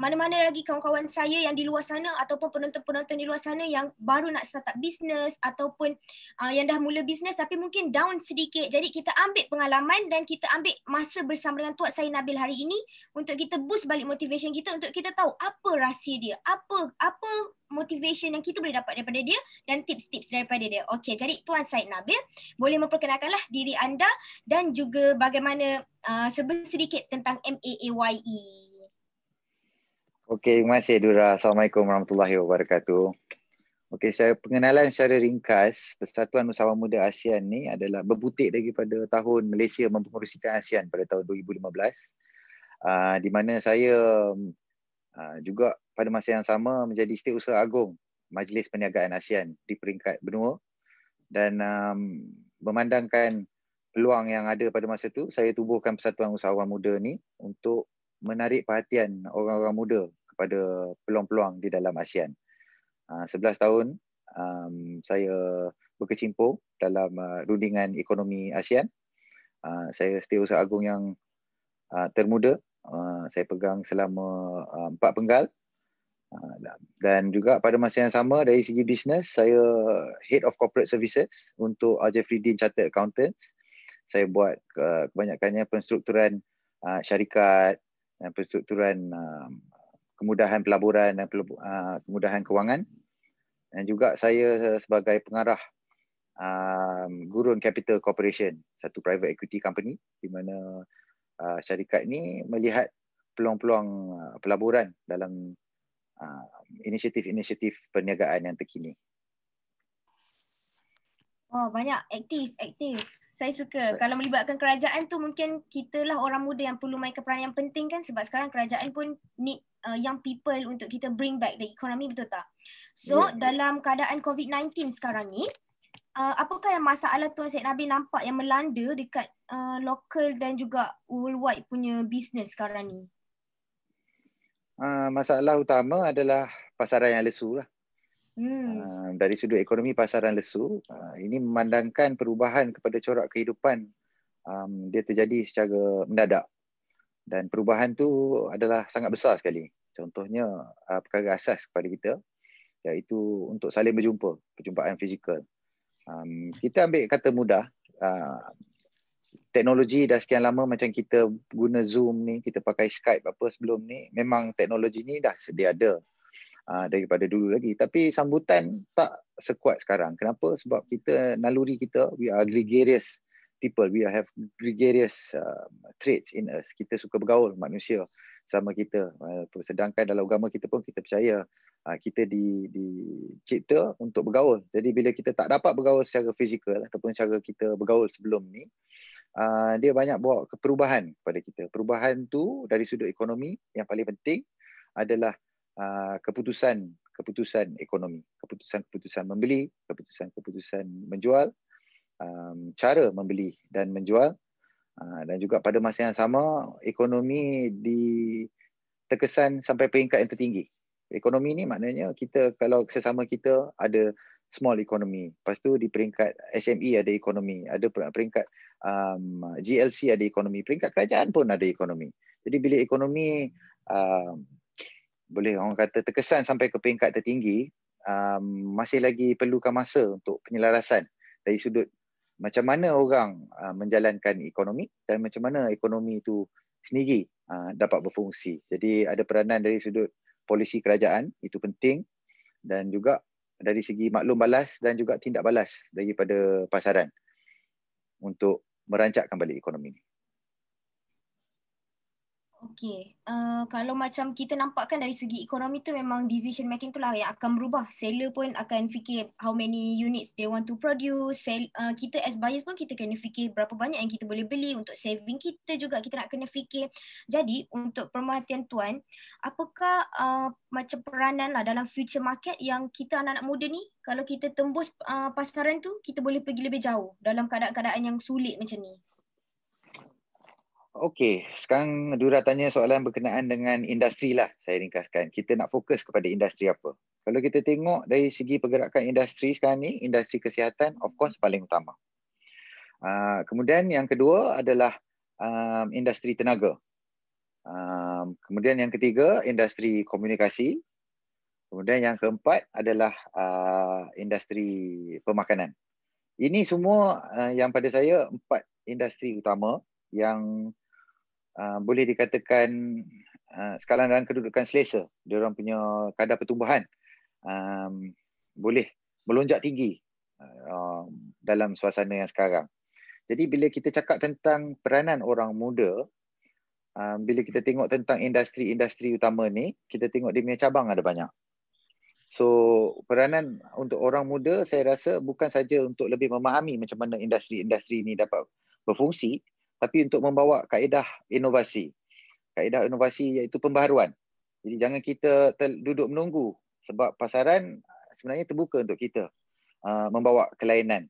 mana-mana lagi kawan-kawan saya yang di luar sana ataupun penonton-penonton di luar sana yang baru nak start up bisnes ataupun uh, yang dah mula bisnes tapi mungkin down sedikit. Jadi kita ambil pengalaman dan kita ambil masa bersama dengan Tuan saya Nabil hari ini untuk kita boost balik motivation kita untuk kita tahu apa rahsia dia, apa apa motivation yang kita boleh dapat daripada dia dan tips-tips daripada dia. Okey, jadi Tuan Said Nabil, boleh memperkenalkanlah diri anda dan juga bagaimana uh, serba sedikit tentang MAAYE. Okey, terima kasih Dura. Assalamualaikum warahmatullahi wabarakatuh. Okey, saya pengenalan secara ringkas, Persatuan Usahawan Muda ASEAN ni adalah berbutik daripada tahun Malaysia mempengurusikan ASEAN pada tahun 2015. Uh, ah, di mana saya uh, juga pada masa yang sama menjadi setiausaha agung Majlis Perniagaan ASEAN di peringkat benua dan um, memandangkan peluang yang ada pada masa itu, saya tubuhkan Persatuan Usahawan Muda ni untuk menarik perhatian orang-orang muda kepada peluang-peluang di dalam ASEAN. Uh, tahun um, saya berkecimpung dalam uh, rundingan ekonomi ASEAN. Uh, saya setiausaha agung yang uh, termuda. Uh, saya pegang selama uh, penggal. Uh, dan juga pada masa yang sama dari segi bisnes, saya Head of Corporate Services untuk Al Jeffrey Dean Chartered Accountants. Saya buat uh, kebanyakannya penstrukturan uh, syarikat dan penstrukturan uh, kemudahan pelaburan dan pelub, uh, ah, kemudahan kewangan dan juga saya sebagai pengarah um, Gurun Capital Corporation, satu private equity company di mana uh, syarikat ini melihat peluang-peluang pelaburan dalam uh, inisiatif-inisiatif perniagaan yang terkini. Oh, banyak aktif, aktif saya suka so, kalau melibatkan kerajaan tu mungkin kita lah orang muda yang perlu main peranan yang penting kan sebab sekarang kerajaan pun need uh, young people untuk kita bring back the economy betul tak so yeah. Ya. dalam keadaan covid-19 sekarang ni uh, apakah yang masalah tuan Syed Nabi nampak yang melanda dekat uh, local dan juga worldwide punya bisnes sekarang ni uh, masalah utama adalah pasaran yang lesu lah Hmm. Ah, dari sudut ekonomi pasaran lesu ah, ini memandangkan perubahan kepada corak kehidupan dia terjadi secara mendadak dan perubahan tu adalah sangat besar sekali contohnya ah, perkara asas kepada kita iaitu untuk saling berjumpa perjumpaan fizikal kita ambil kata mudah teknologi dah sekian lama macam kita guna Zoom ni kita pakai Skype apa sebelum ni memang teknologi ni dah sedia ada Ah, daripada dulu lagi tapi sambutan tak sekuat sekarang kenapa sebab kita naluri kita we are gregarious people we have gregarious uh, traits in us kita suka bergaul manusia sama kita uh, sedangkan dalam agama kita pun kita percaya uh, kita di dicipta untuk bergaul jadi bila kita tak dapat bergaul secara fizikal ataupun secara kita bergaul sebelum ni Uh, dia banyak bawa perubahan kepada kita. Perubahan tu dari sudut ekonomi yang paling penting adalah Ah, keputusan keputusan ekonomi, keputusan-keputusan membeli, keputusan-keputusan menjual, um, cara membeli dan menjual, uh, dan juga pada masa yang sama ekonomi di terkesan sampai peringkat yang tertinggi. Ekonomi ni maknanya kita kalau sesama kita ada small economy, lepas tu di peringkat SME ada ekonomi, ada peringkat um, GLC ada ekonomi, peringkat kerajaan pun ada ekonomi. Jadi bila ekonomi um, boleh orang kata terkesan sampai ke peringkat tertinggi um, masih lagi perlukan masa untuk penyelarasan dari sudut macam mana orang uh, menjalankan ekonomi dan macam mana ekonomi itu sendiri uh, dapat berfungsi. Jadi ada peranan dari sudut polisi kerajaan itu penting dan juga dari segi maklum balas dan juga tindak balas daripada pasaran untuk merancakkan balik ekonomi ini. Okay, uh, eh, kalau macam kita nampak kan dari segi ekonomi tu memang decision making tu lah yang akan berubah. Seller pun akan fikir how many units they want to produce. Sell, uh, kita as buyers pun kita kena fikir berapa banyak yang kita boleh beli untuk saving kita juga kita nak kena fikir. Jadi untuk perhatian tuan, apakah uh, macam peranan lah dalam future market yang kita anak-anak muda ni kalau kita tembus uh, pasaran tu kita boleh pergi lebih jauh dalam keadaan-keadaan yang sulit macam ni? Okey, sekarang Dura tanya soalan berkenaan dengan industri lah saya ringkaskan. Kita nak fokus kepada industri apa? Kalau kita tengok dari segi pergerakan industri sekarang ni, industri kesihatan of course paling utama. Uh, kemudian yang kedua adalah um, industri tenaga. Um, kemudian yang ketiga, industri komunikasi. Kemudian yang keempat adalah uh, industri pemakanan. Ini semua uh, yang pada saya empat industri utama yang Ah, boleh dikatakan uh, sekarang dalam kedudukan selesa dia orang punya kadar pertumbuhan um, boleh melonjak tinggi uh, dalam suasana yang sekarang. Jadi bila kita cakap tentang peranan orang muda uh, bila kita tengok tentang industri-industri utama ni kita tengok dia punya cabang ada banyak. So peranan untuk orang muda saya rasa bukan saja untuk lebih memahami macam mana industri-industri ini dapat berfungsi tapi untuk membawa kaedah inovasi. Kaedah inovasi iaitu pembaharuan. Jadi jangan kita duduk menunggu sebab pasaran sebenarnya terbuka untuk kita uh, membawa kelainan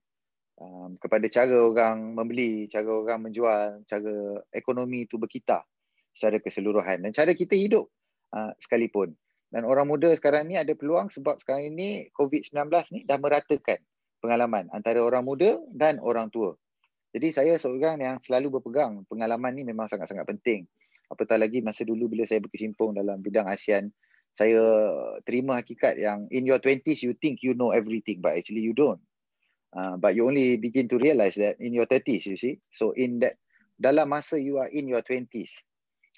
um, kepada cara orang membeli, cara orang menjual, cara ekonomi itu berkita secara keseluruhan dan cara kita hidup uh, sekalipun. Dan orang muda sekarang ni ada peluang sebab sekarang ni COVID-19 ni dah meratakan pengalaman antara orang muda dan orang tua. Jadi saya seorang yang selalu berpegang pengalaman ni memang sangat-sangat penting. Apatah lagi masa dulu bila saya berkesimpung dalam bidang ASEAN, saya terima hakikat yang in your 20s you think you know everything but actually you don't. Uh, but you only begin to realise that in your 30s you see. So in that dalam masa you are in your 20s,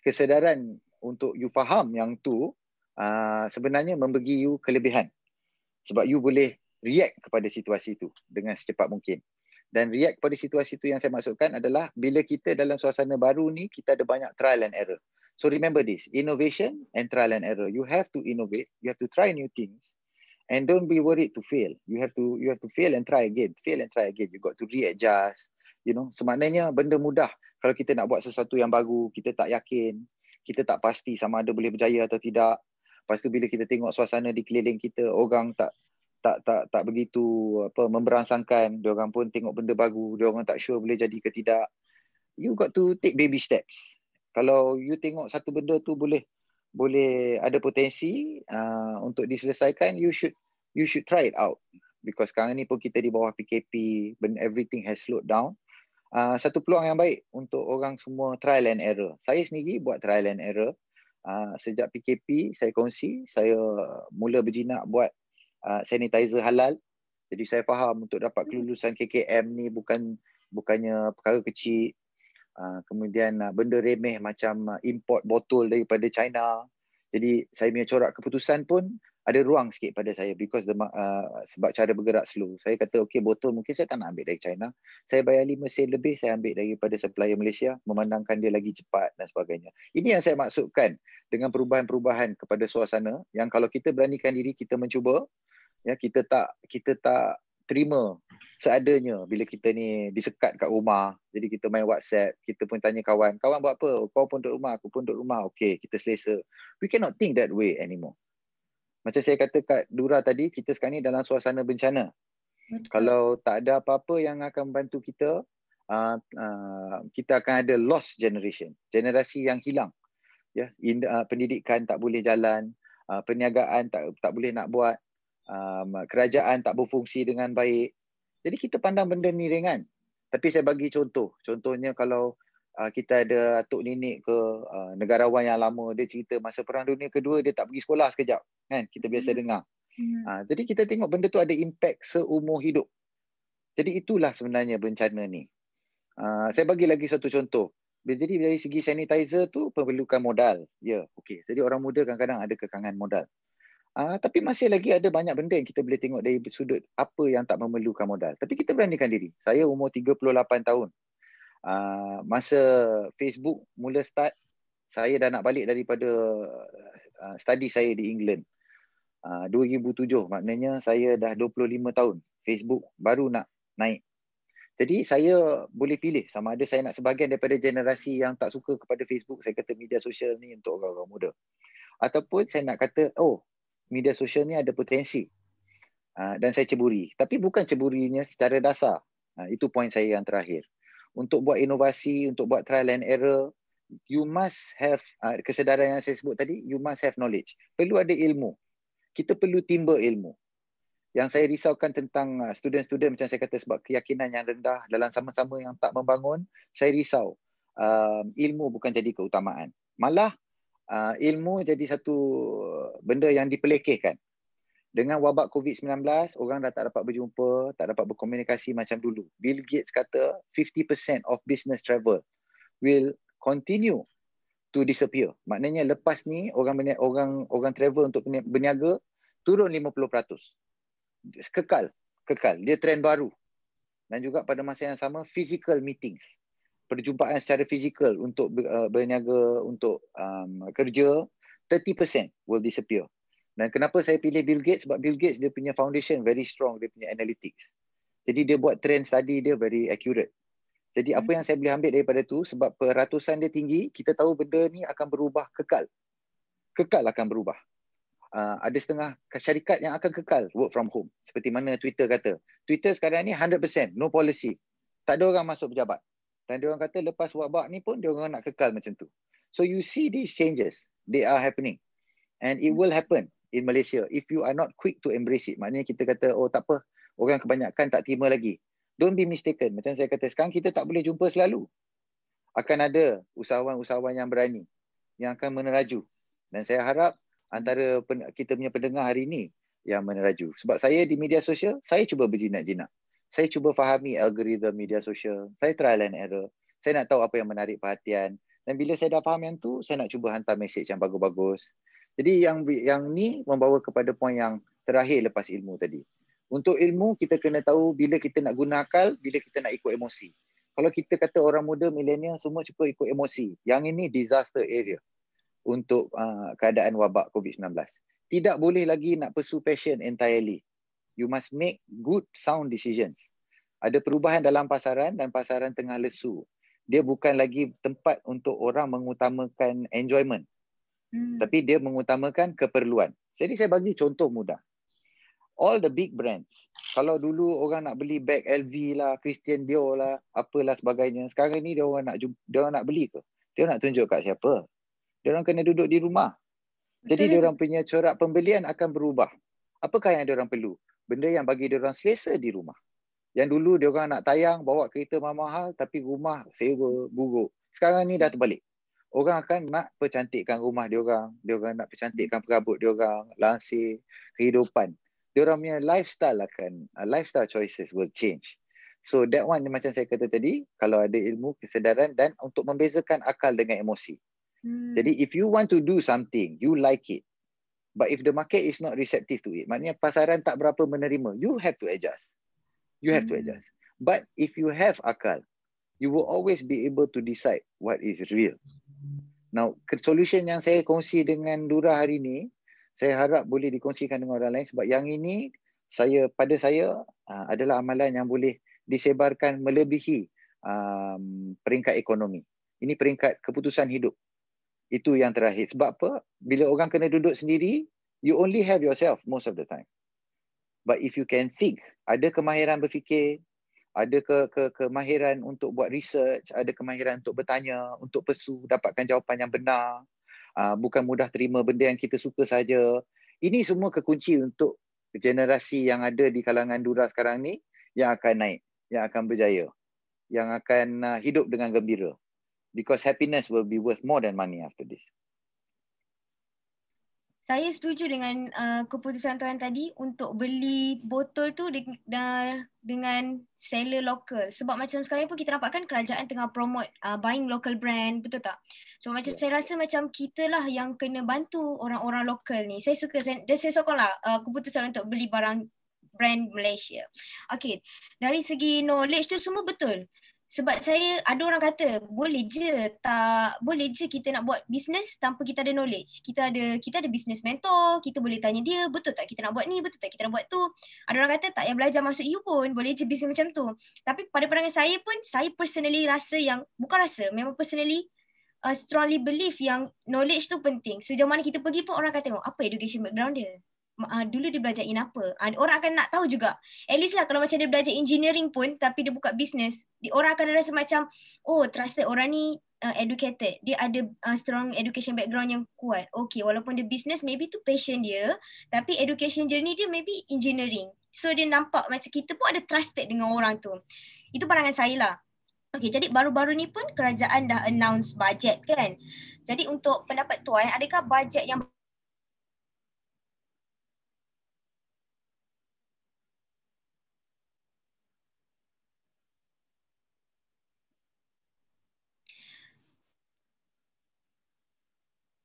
kesedaran untuk you faham yang tu uh, sebenarnya memberi you kelebihan. Sebab you boleh react kepada situasi itu dengan secepat mungkin dan react pada situasi tu yang saya maksudkan adalah bila kita dalam suasana baru ni kita ada banyak trial and error so remember this innovation and trial and error you have to innovate you have to try new things and don't be worried to fail you have to you have to fail and try again fail and try again you got to readjust you know semaknanya benda mudah kalau kita nak buat sesuatu yang baru kita tak yakin kita tak pasti sama ada boleh berjaya atau tidak Lepas tu bila kita tengok suasana di keliling kita, orang tak tak tak tak begitu apa memberangsangkan dia orang pun tengok benda baru dia orang tak sure boleh jadi ke tidak you got to take baby steps kalau you tengok satu benda tu boleh boleh ada potensi uh, untuk diselesaikan you should you should try it out because sekarang ni pun kita di bawah PKP when everything has slowed down Uh, satu peluang yang baik untuk orang semua trial and error. Saya sendiri buat trial and error. Uh, sejak PKP, saya kongsi, saya mula berjinak buat Ah, sanitizer halal. Jadi saya faham untuk dapat kelulusan KKM ni bukan bukannya perkara kecil. Uh, kemudian uh, benda remeh macam uh, import botol daripada China. Jadi saya punya corak keputusan pun ada ruang sikit pada saya because the, uh, sebab cara bergerak slow. Saya kata okey botol mungkin saya tak nak ambil dari China. Saya bayar 5 sen lebih saya ambil daripada supplier Malaysia memandangkan dia lagi cepat dan sebagainya. Ini yang saya maksudkan dengan perubahan-perubahan kepada suasana yang kalau kita beranikan diri kita mencuba ya kita tak kita tak terima seadanya bila kita ni disekat kat rumah jadi kita main WhatsApp kita pun tanya kawan kawan buat apa kau pun duduk rumah aku pun duduk rumah okey kita selesa we cannot think that way anymore macam saya kata kat Dura tadi kita sekarang ni dalam suasana bencana Betul. kalau tak ada apa-apa yang akan bantu kita uh, uh, kita akan ada lost generation generasi yang hilang ya yeah? uh, pendidikan tak boleh jalan uh, perniagaan tak tak boleh nak buat um, kerajaan tak berfungsi dengan baik. Jadi kita pandang benda ni ringan. Tapi saya bagi contoh. Contohnya kalau uh, kita ada atuk nenek ke uh, negarawan yang lama, dia cerita masa Perang Dunia Kedua dia tak pergi sekolah sekejap. Kan? Kita biasa hmm. dengar. Hmm. Uh, jadi kita tengok benda tu ada impak seumur hidup. Jadi itulah sebenarnya bencana ni. Uh, saya bagi lagi satu contoh. Jadi dari segi sanitizer tu perlukan modal. Ya, yeah, okey. Jadi orang muda kadang-kadang ada kekangan modal. Ah, tapi masih lagi ada banyak benda yang kita boleh tengok dari sudut apa yang tak memerlukan modal. Tapi kita beranikan diri. Saya umur 38 tahun. Uh, masa Facebook mula start, saya dah nak balik daripada uh, study saya di England. Uh, 2007 maknanya saya dah 25 tahun. Facebook baru nak naik. Jadi saya boleh pilih sama ada saya nak sebahagian daripada generasi yang tak suka kepada Facebook, saya kata media sosial ni untuk orang-orang muda. Ataupun saya nak kata, oh media sosial ni ada potensi ah, dan saya ceburi tapi bukan ceburinya secara dasar ah, itu poin saya yang terakhir untuk buat inovasi untuk buat trial and error you must have ah, kesedaran yang saya sebut tadi you must have knowledge perlu ada ilmu kita perlu timba ilmu yang saya risaukan tentang student-student macam saya kata sebab keyakinan yang rendah dalam sama-sama yang tak membangun saya risau ilmu bukan jadi keutamaan malah uh, ilmu jadi satu uh, benda yang dipelekehkan. Dengan wabak COVID-19, orang dah tak dapat berjumpa, tak dapat berkomunikasi macam dulu. Bill Gates kata 50% of business travel will continue to disappear. Maknanya lepas ni orang orang orang travel untuk berniaga turun 50%. Kekal, kekal. Dia trend baru. Dan juga pada masa yang sama physical meetings perjumpaan secara fizikal untuk uh, berniaga untuk um, kerja 30% will disappear. Dan kenapa saya pilih Bill Gates sebab Bill Gates dia punya foundation very strong dia punya analytics. Jadi dia buat trend study dia very accurate. Jadi apa hmm. yang saya boleh ambil daripada tu sebab peratusan dia tinggi, kita tahu benda ni akan berubah kekal. Kekal akan berubah. Uh, ada setengah syarikat yang akan kekal work from home. Seperti mana Twitter kata. Twitter sekarang ni 100% no policy. Tak ada orang masuk pejabat dan dia orang kata lepas wabak ni pun dia orang nak kekal macam tu so you see these changes they are happening and it will happen in Malaysia if you are not quick to embrace it maknanya kita kata oh tak apa orang kebanyakan tak terima lagi don't be mistaken macam saya kata sekarang kita tak boleh jumpa selalu akan ada usahawan-usahawan yang berani yang akan meneraju dan saya harap antara kita punya pendengar hari ini yang meneraju sebab saya di media sosial saya cuba berjinak-jinak saya cuba fahami algoritma media sosial. Saya trial and error. Saya nak tahu apa yang menarik perhatian. Dan bila saya dah faham yang tu, saya nak cuba hantar mesej yang bagus-bagus. Jadi yang yang ni membawa kepada poin yang terakhir lepas ilmu tadi. Untuk ilmu, kita kena tahu bila kita nak guna akal, bila kita nak ikut emosi. Kalau kita kata orang muda, milenial, semua cukup ikut emosi. Yang ini disaster area untuk uh, keadaan wabak COVID-19. Tidak boleh lagi nak pursue passion entirely you must make good sound decisions. Ada perubahan dalam pasaran dan pasaran tengah lesu. Dia bukan lagi tempat untuk orang mengutamakan enjoyment. Hmm. Tapi dia mengutamakan keperluan. Jadi saya bagi contoh mudah. All the big brands. Kalau dulu orang nak beli bag LV lah, Christian Dior lah, apalah sebagainya. Sekarang ni dia orang nak dia orang nak beli tu. Dia nak tunjuk kat siapa? Dia orang kena duduk di rumah. Jadi dia orang punya corak pembelian akan berubah. Apakah yang dia orang perlu? benda yang bagi dia orang selesa di rumah. Yang dulu dia orang nak tayang bawa kereta mahal-mahal tapi rumah sewa buruk. Sekarang ni dah terbalik. Orang akan nak percantikkan rumah dia orang, dia orang nak percantikkan perabot dia orang, langsir kehidupan. Dia orang punya lifestyle akan uh, lifestyle choices will change. So that one macam saya kata tadi, kalau ada ilmu kesedaran dan untuk membezakan akal dengan emosi. Hmm. Jadi if you want to do something, you like it. But if the market is not receptive to it, maknanya pasaran tak berapa menerima, you have to adjust. You have hmm. to adjust. But if you have akal, you will always be able to decide what is real. Now, solution yang saya kongsi dengan Dura hari ini, saya harap boleh dikongsikan dengan orang lain sebab yang ini saya pada saya ah, adalah amalan yang boleh disebarkan melebihi um, peringkat ekonomi. Ini peringkat keputusan hidup itu yang terakhir. Sebab apa? Bila orang kena duduk sendiri, you only have yourself most of the time. But if you can think, ada kemahiran berfikir, ada ke, ke kemahiran untuk buat research, ada kemahiran untuk bertanya, untuk pesu, dapatkan jawapan yang benar, uh, bukan mudah terima benda yang kita suka saja. Ini semua kekunci untuk generasi yang ada di kalangan Dura sekarang ni yang akan naik, yang akan berjaya, yang akan uh, hidup dengan gembira because happiness will be worth more than money after this. Saya setuju dengan uh, keputusan tuan tadi untuk beli botol tu dengan, dengan seller lokal. Sebab macam sekarang pun kita nampak kan kerajaan tengah promote uh, buying local brand, betul tak? So macam ya. saya rasa macam kita lah yang kena bantu orang-orang lokal ni. Saya suka saya, saya sokong lah uh, keputusan untuk beli barang brand Malaysia. Okay, dari segi knowledge tu semua betul sebab saya ada orang kata boleh je tak boleh je kita nak buat bisnes tanpa kita ada knowledge. Kita ada kita ada business mentor, kita boleh tanya dia betul tak kita nak buat ni, betul tak kita nak buat tu. Ada orang kata tak yang belajar masuk you pun boleh je bisnes macam tu. Tapi pada pandangan saya pun saya personally rasa yang bukan rasa memang personally uh, strongly believe yang knowledge tu penting. Sejauh mana kita pergi pun orang akan tengok apa education background dia uh, dulu dia belajar in apa? Uh, orang akan nak tahu juga. At least lah kalau macam dia belajar engineering pun tapi dia buka bisnes, dia orang akan rasa macam oh trusted orang ni uh, educated. Dia ada uh, strong education background yang kuat. Okay, walaupun dia bisnes, maybe tu passion dia, tapi education journey dia maybe engineering. So dia nampak macam kita pun ada trusted dengan orang tu. Itu pandangan saya lah. Okay, jadi baru-baru ni pun kerajaan dah announce budget kan. Jadi untuk pendapat tuan, adakah budget yang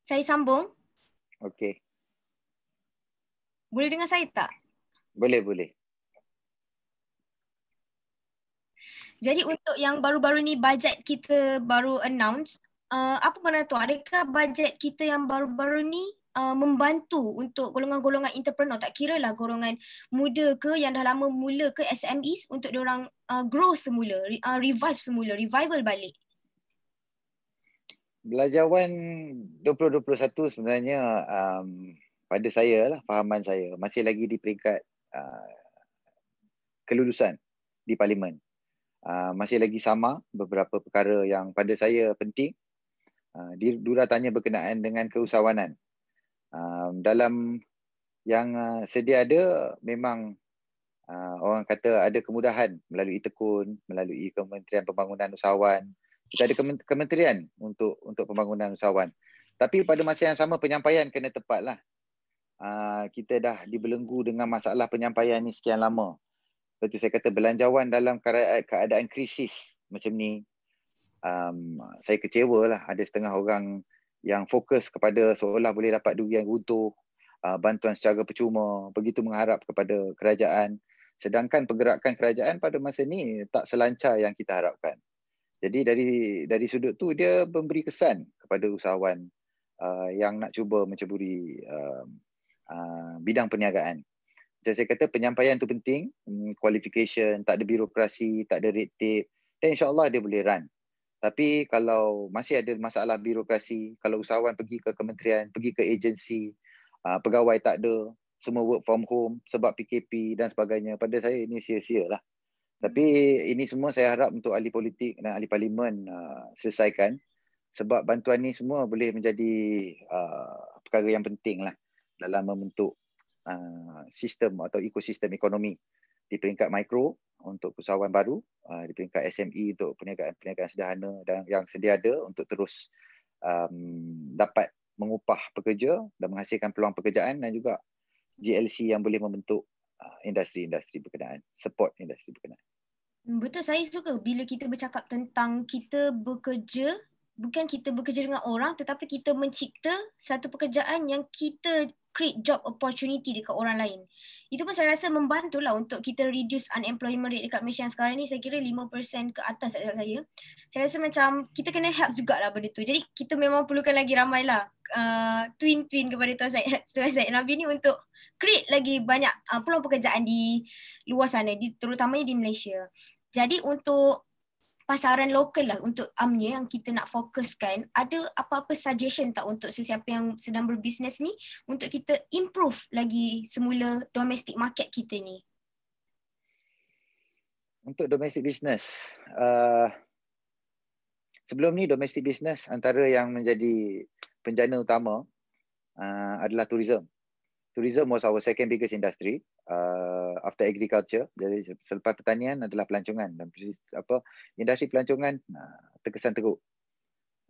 Saya sambung. Okey. Boleh dengar saya tak? Boleh, boleh. Jadi untuk yang baru-baru ni bajet kita baru announce, uh, apa mana tu? Adakah bajet kita yang baru-baru ni uh, membantu untuk golongan-golongan entrepreneur, tak kira lah golongan muda ke yang dah lama mula ke SMEs untuk diorang uh, grow semula, uh, revive semula, revival balik? belajawan 2021 sebenarnya um, pada saya lah, fahaman saya masih lagi di peringkat uh, kelulusan di parlimen. Uh, masih lagi sama beberapa perkara yang pada saya penting. Uh, Dura tanya berkenaan dengan keusahawanan. Um, dalam yang uh, sedia ada memang uh, orang kata ada kemudahan melalui tekun, melalui Kementerian Pembangunan Usahawan, kita ada kementerian untuk untuk pembangunan usahawan. Tapi pada masa yang sama penyampaian kena tepatlah. Uh, ah, kita dah dibelenggu dengan masalah penyampaian ni sekian lama. Betul saya kata belanjawan dalam keadaan krisis macam ni. Um, saya kecewalah ada setengah orang yang fokus kepada seolah boleh dapat duit yang utuh ah, bantuan secara percuma, begitu mengharap kepada kerajaan. Sedangkan pergerakan kerajaan pada masa ni tak selancar yang kita harapkan. Jadi dari dari sudut tu dia memberi kesan kepada usahawan uh, yang nak cuba menceburi uh, uh, bidang perniagaan. Macam saya kata penyampaian tu penting, hmm, qualification, tak ada birokrasi, tak ada red tape, then insyaAllah dia boleh run. Tapi kalau masih ada masalah birokrasi, kalau usahawan pergi ke kementerian, pergi ke agensi, uh, pegawai tak ada, semua work from home sebab PKP dan sebagainya, pada saya ini sia sia lah. Tapi ini semua saya harap untuk ahli politik dan ahli parlimen uh, selesaikan sebab bantuan ini semua boleh menjadi uh, perkara yang penting lah dalam membentuk uh, sistem atau ekosistem ekonomi di peringkat mikro untuk usahawan baru, uh, di peringkat SME untuk perniagaan-perniagaan sederhana dan yang sedia ada untuk terus um, dapat mengupah pekerja dan menghasilkan peluang pekerjaan dan juga GLC yang boleh membentuk Uh, industri-industri berkenaan, support industri berkenaan. Hmm, betul, saya suka bila kita bercakap tentang kita bekerja, bukan kita bekerja dengan orang tetapi kita mencipta satu pekerjaan yang kita create job opportunity dekat orang lain. Itu pun saya rasa membantulah untuk kita reduce unemployment rate dekat Malaysia sekarang ni saya kira 5% ke atas tak saya. Saya rasa macam kita kena help jugalah benda tu. Jadi kita memang perlukan lagi ramailah uh, twin-twin kepada Tuan Zaid, Tuan Zaid Nabi ni untuk create lagi banyak uh, peluang pekerjaan di luar sana, di, terutamanya di Malaysia. Jadi untuk pasaran lokal lah untuk amnya yang kita nak fokuskan, ada apa-apa suggestion tak untuk sesiapa yang sedang berbisnes ni untuk kita improve lagi semula domestic market kita ni? Untuk domestic business, uh, sebelum ni domestic business antara yang menjadi penjana utama uh, adalah tourism tourism was our second biggest industry uh, after agriculture. Jadi selepas pertanian adalah pelancongan dan apa industri pelancongan uh, terkesan teruk.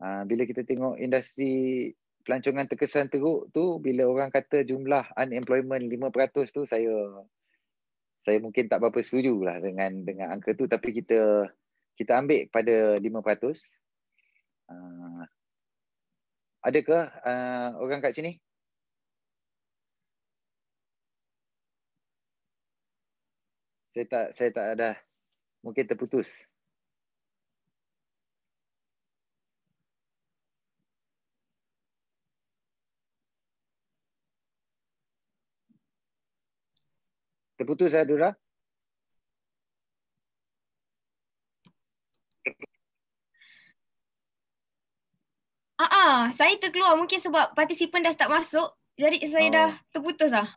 Uh, bila kita tengok industri pelancongan terkesan teruk tu bila orang kata jumlah unemployment 5% tu saya saya mungkin tak berapa setuju lah dengan dengan angka tu tapi kita kita ambil pada 5%. Uh, adakah uh, orang kat sini Saya tak saya tak ada mungkin terputus. Terputus saya eh, Dura. Ah, uh-uh, saya terkeluar mungkin sebab partisipan dah tak masuk. Jadi saya oh. dah terputus lah.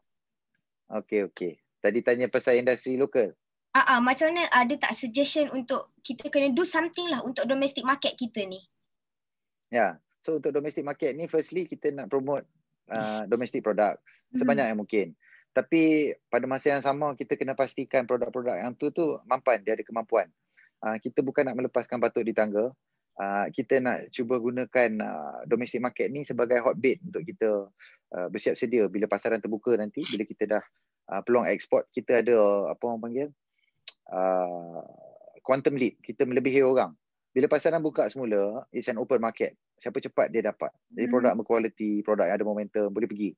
Okay, okay. Tadi tanya pasal industri lokal. Ah uh-uh, macam mana ada tak suggestion untuk kita kena do something lah untuk domestic market kita ni? Ya. Yeah. So untuk domestic market ni firstly kita nak promote uh, domestic products hmm. sebanyak yang mungkin. Tapi pada masa yang sama kita kena pastikan produk-produk yang tu tu mampan, dia ada kemampuan. Uh, kita bukan nak melepaskan batuk di tangga. Uh, kita nak cuba gunakan uh, domestic market ni sebagai hotbed untuk kita uh, bersiap sedia bila pasaran terbuka nanti bila kita dah uh, peluang ekspor kita ada apa orang panggil uh, quantum leap kita melebihi orang bila pasaran buka semula it's an open market siapa cepat dia dapat jadi hmm. produk berkualiti produk yang ada momentum boleh pergi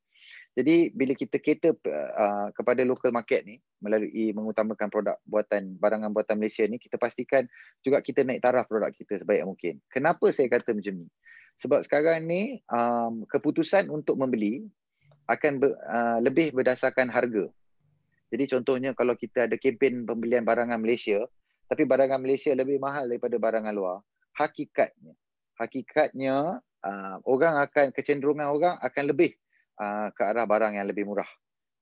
jadi bila kita cater uh, kepada local market ni melalui mengutamakan produk buatan barangan buatan Malaysia ni kita pastikan juga kita naik taraf produk kita sebaik mungkin kenapa saya kata macam ni sebab sekarang ni um, keputusan untuk membeli akan ber, uh, lebih berdasarkan harga jadi contohnya kalau kita ada kempen pembelian barangan Malaysia, tapi barangan Malaysia lebih mahal daripada barangan luar, hakikatnya, hakikatnya uh, orang akan kecenderungan orang akan lebih uh, ke arah barang yang lebih murah.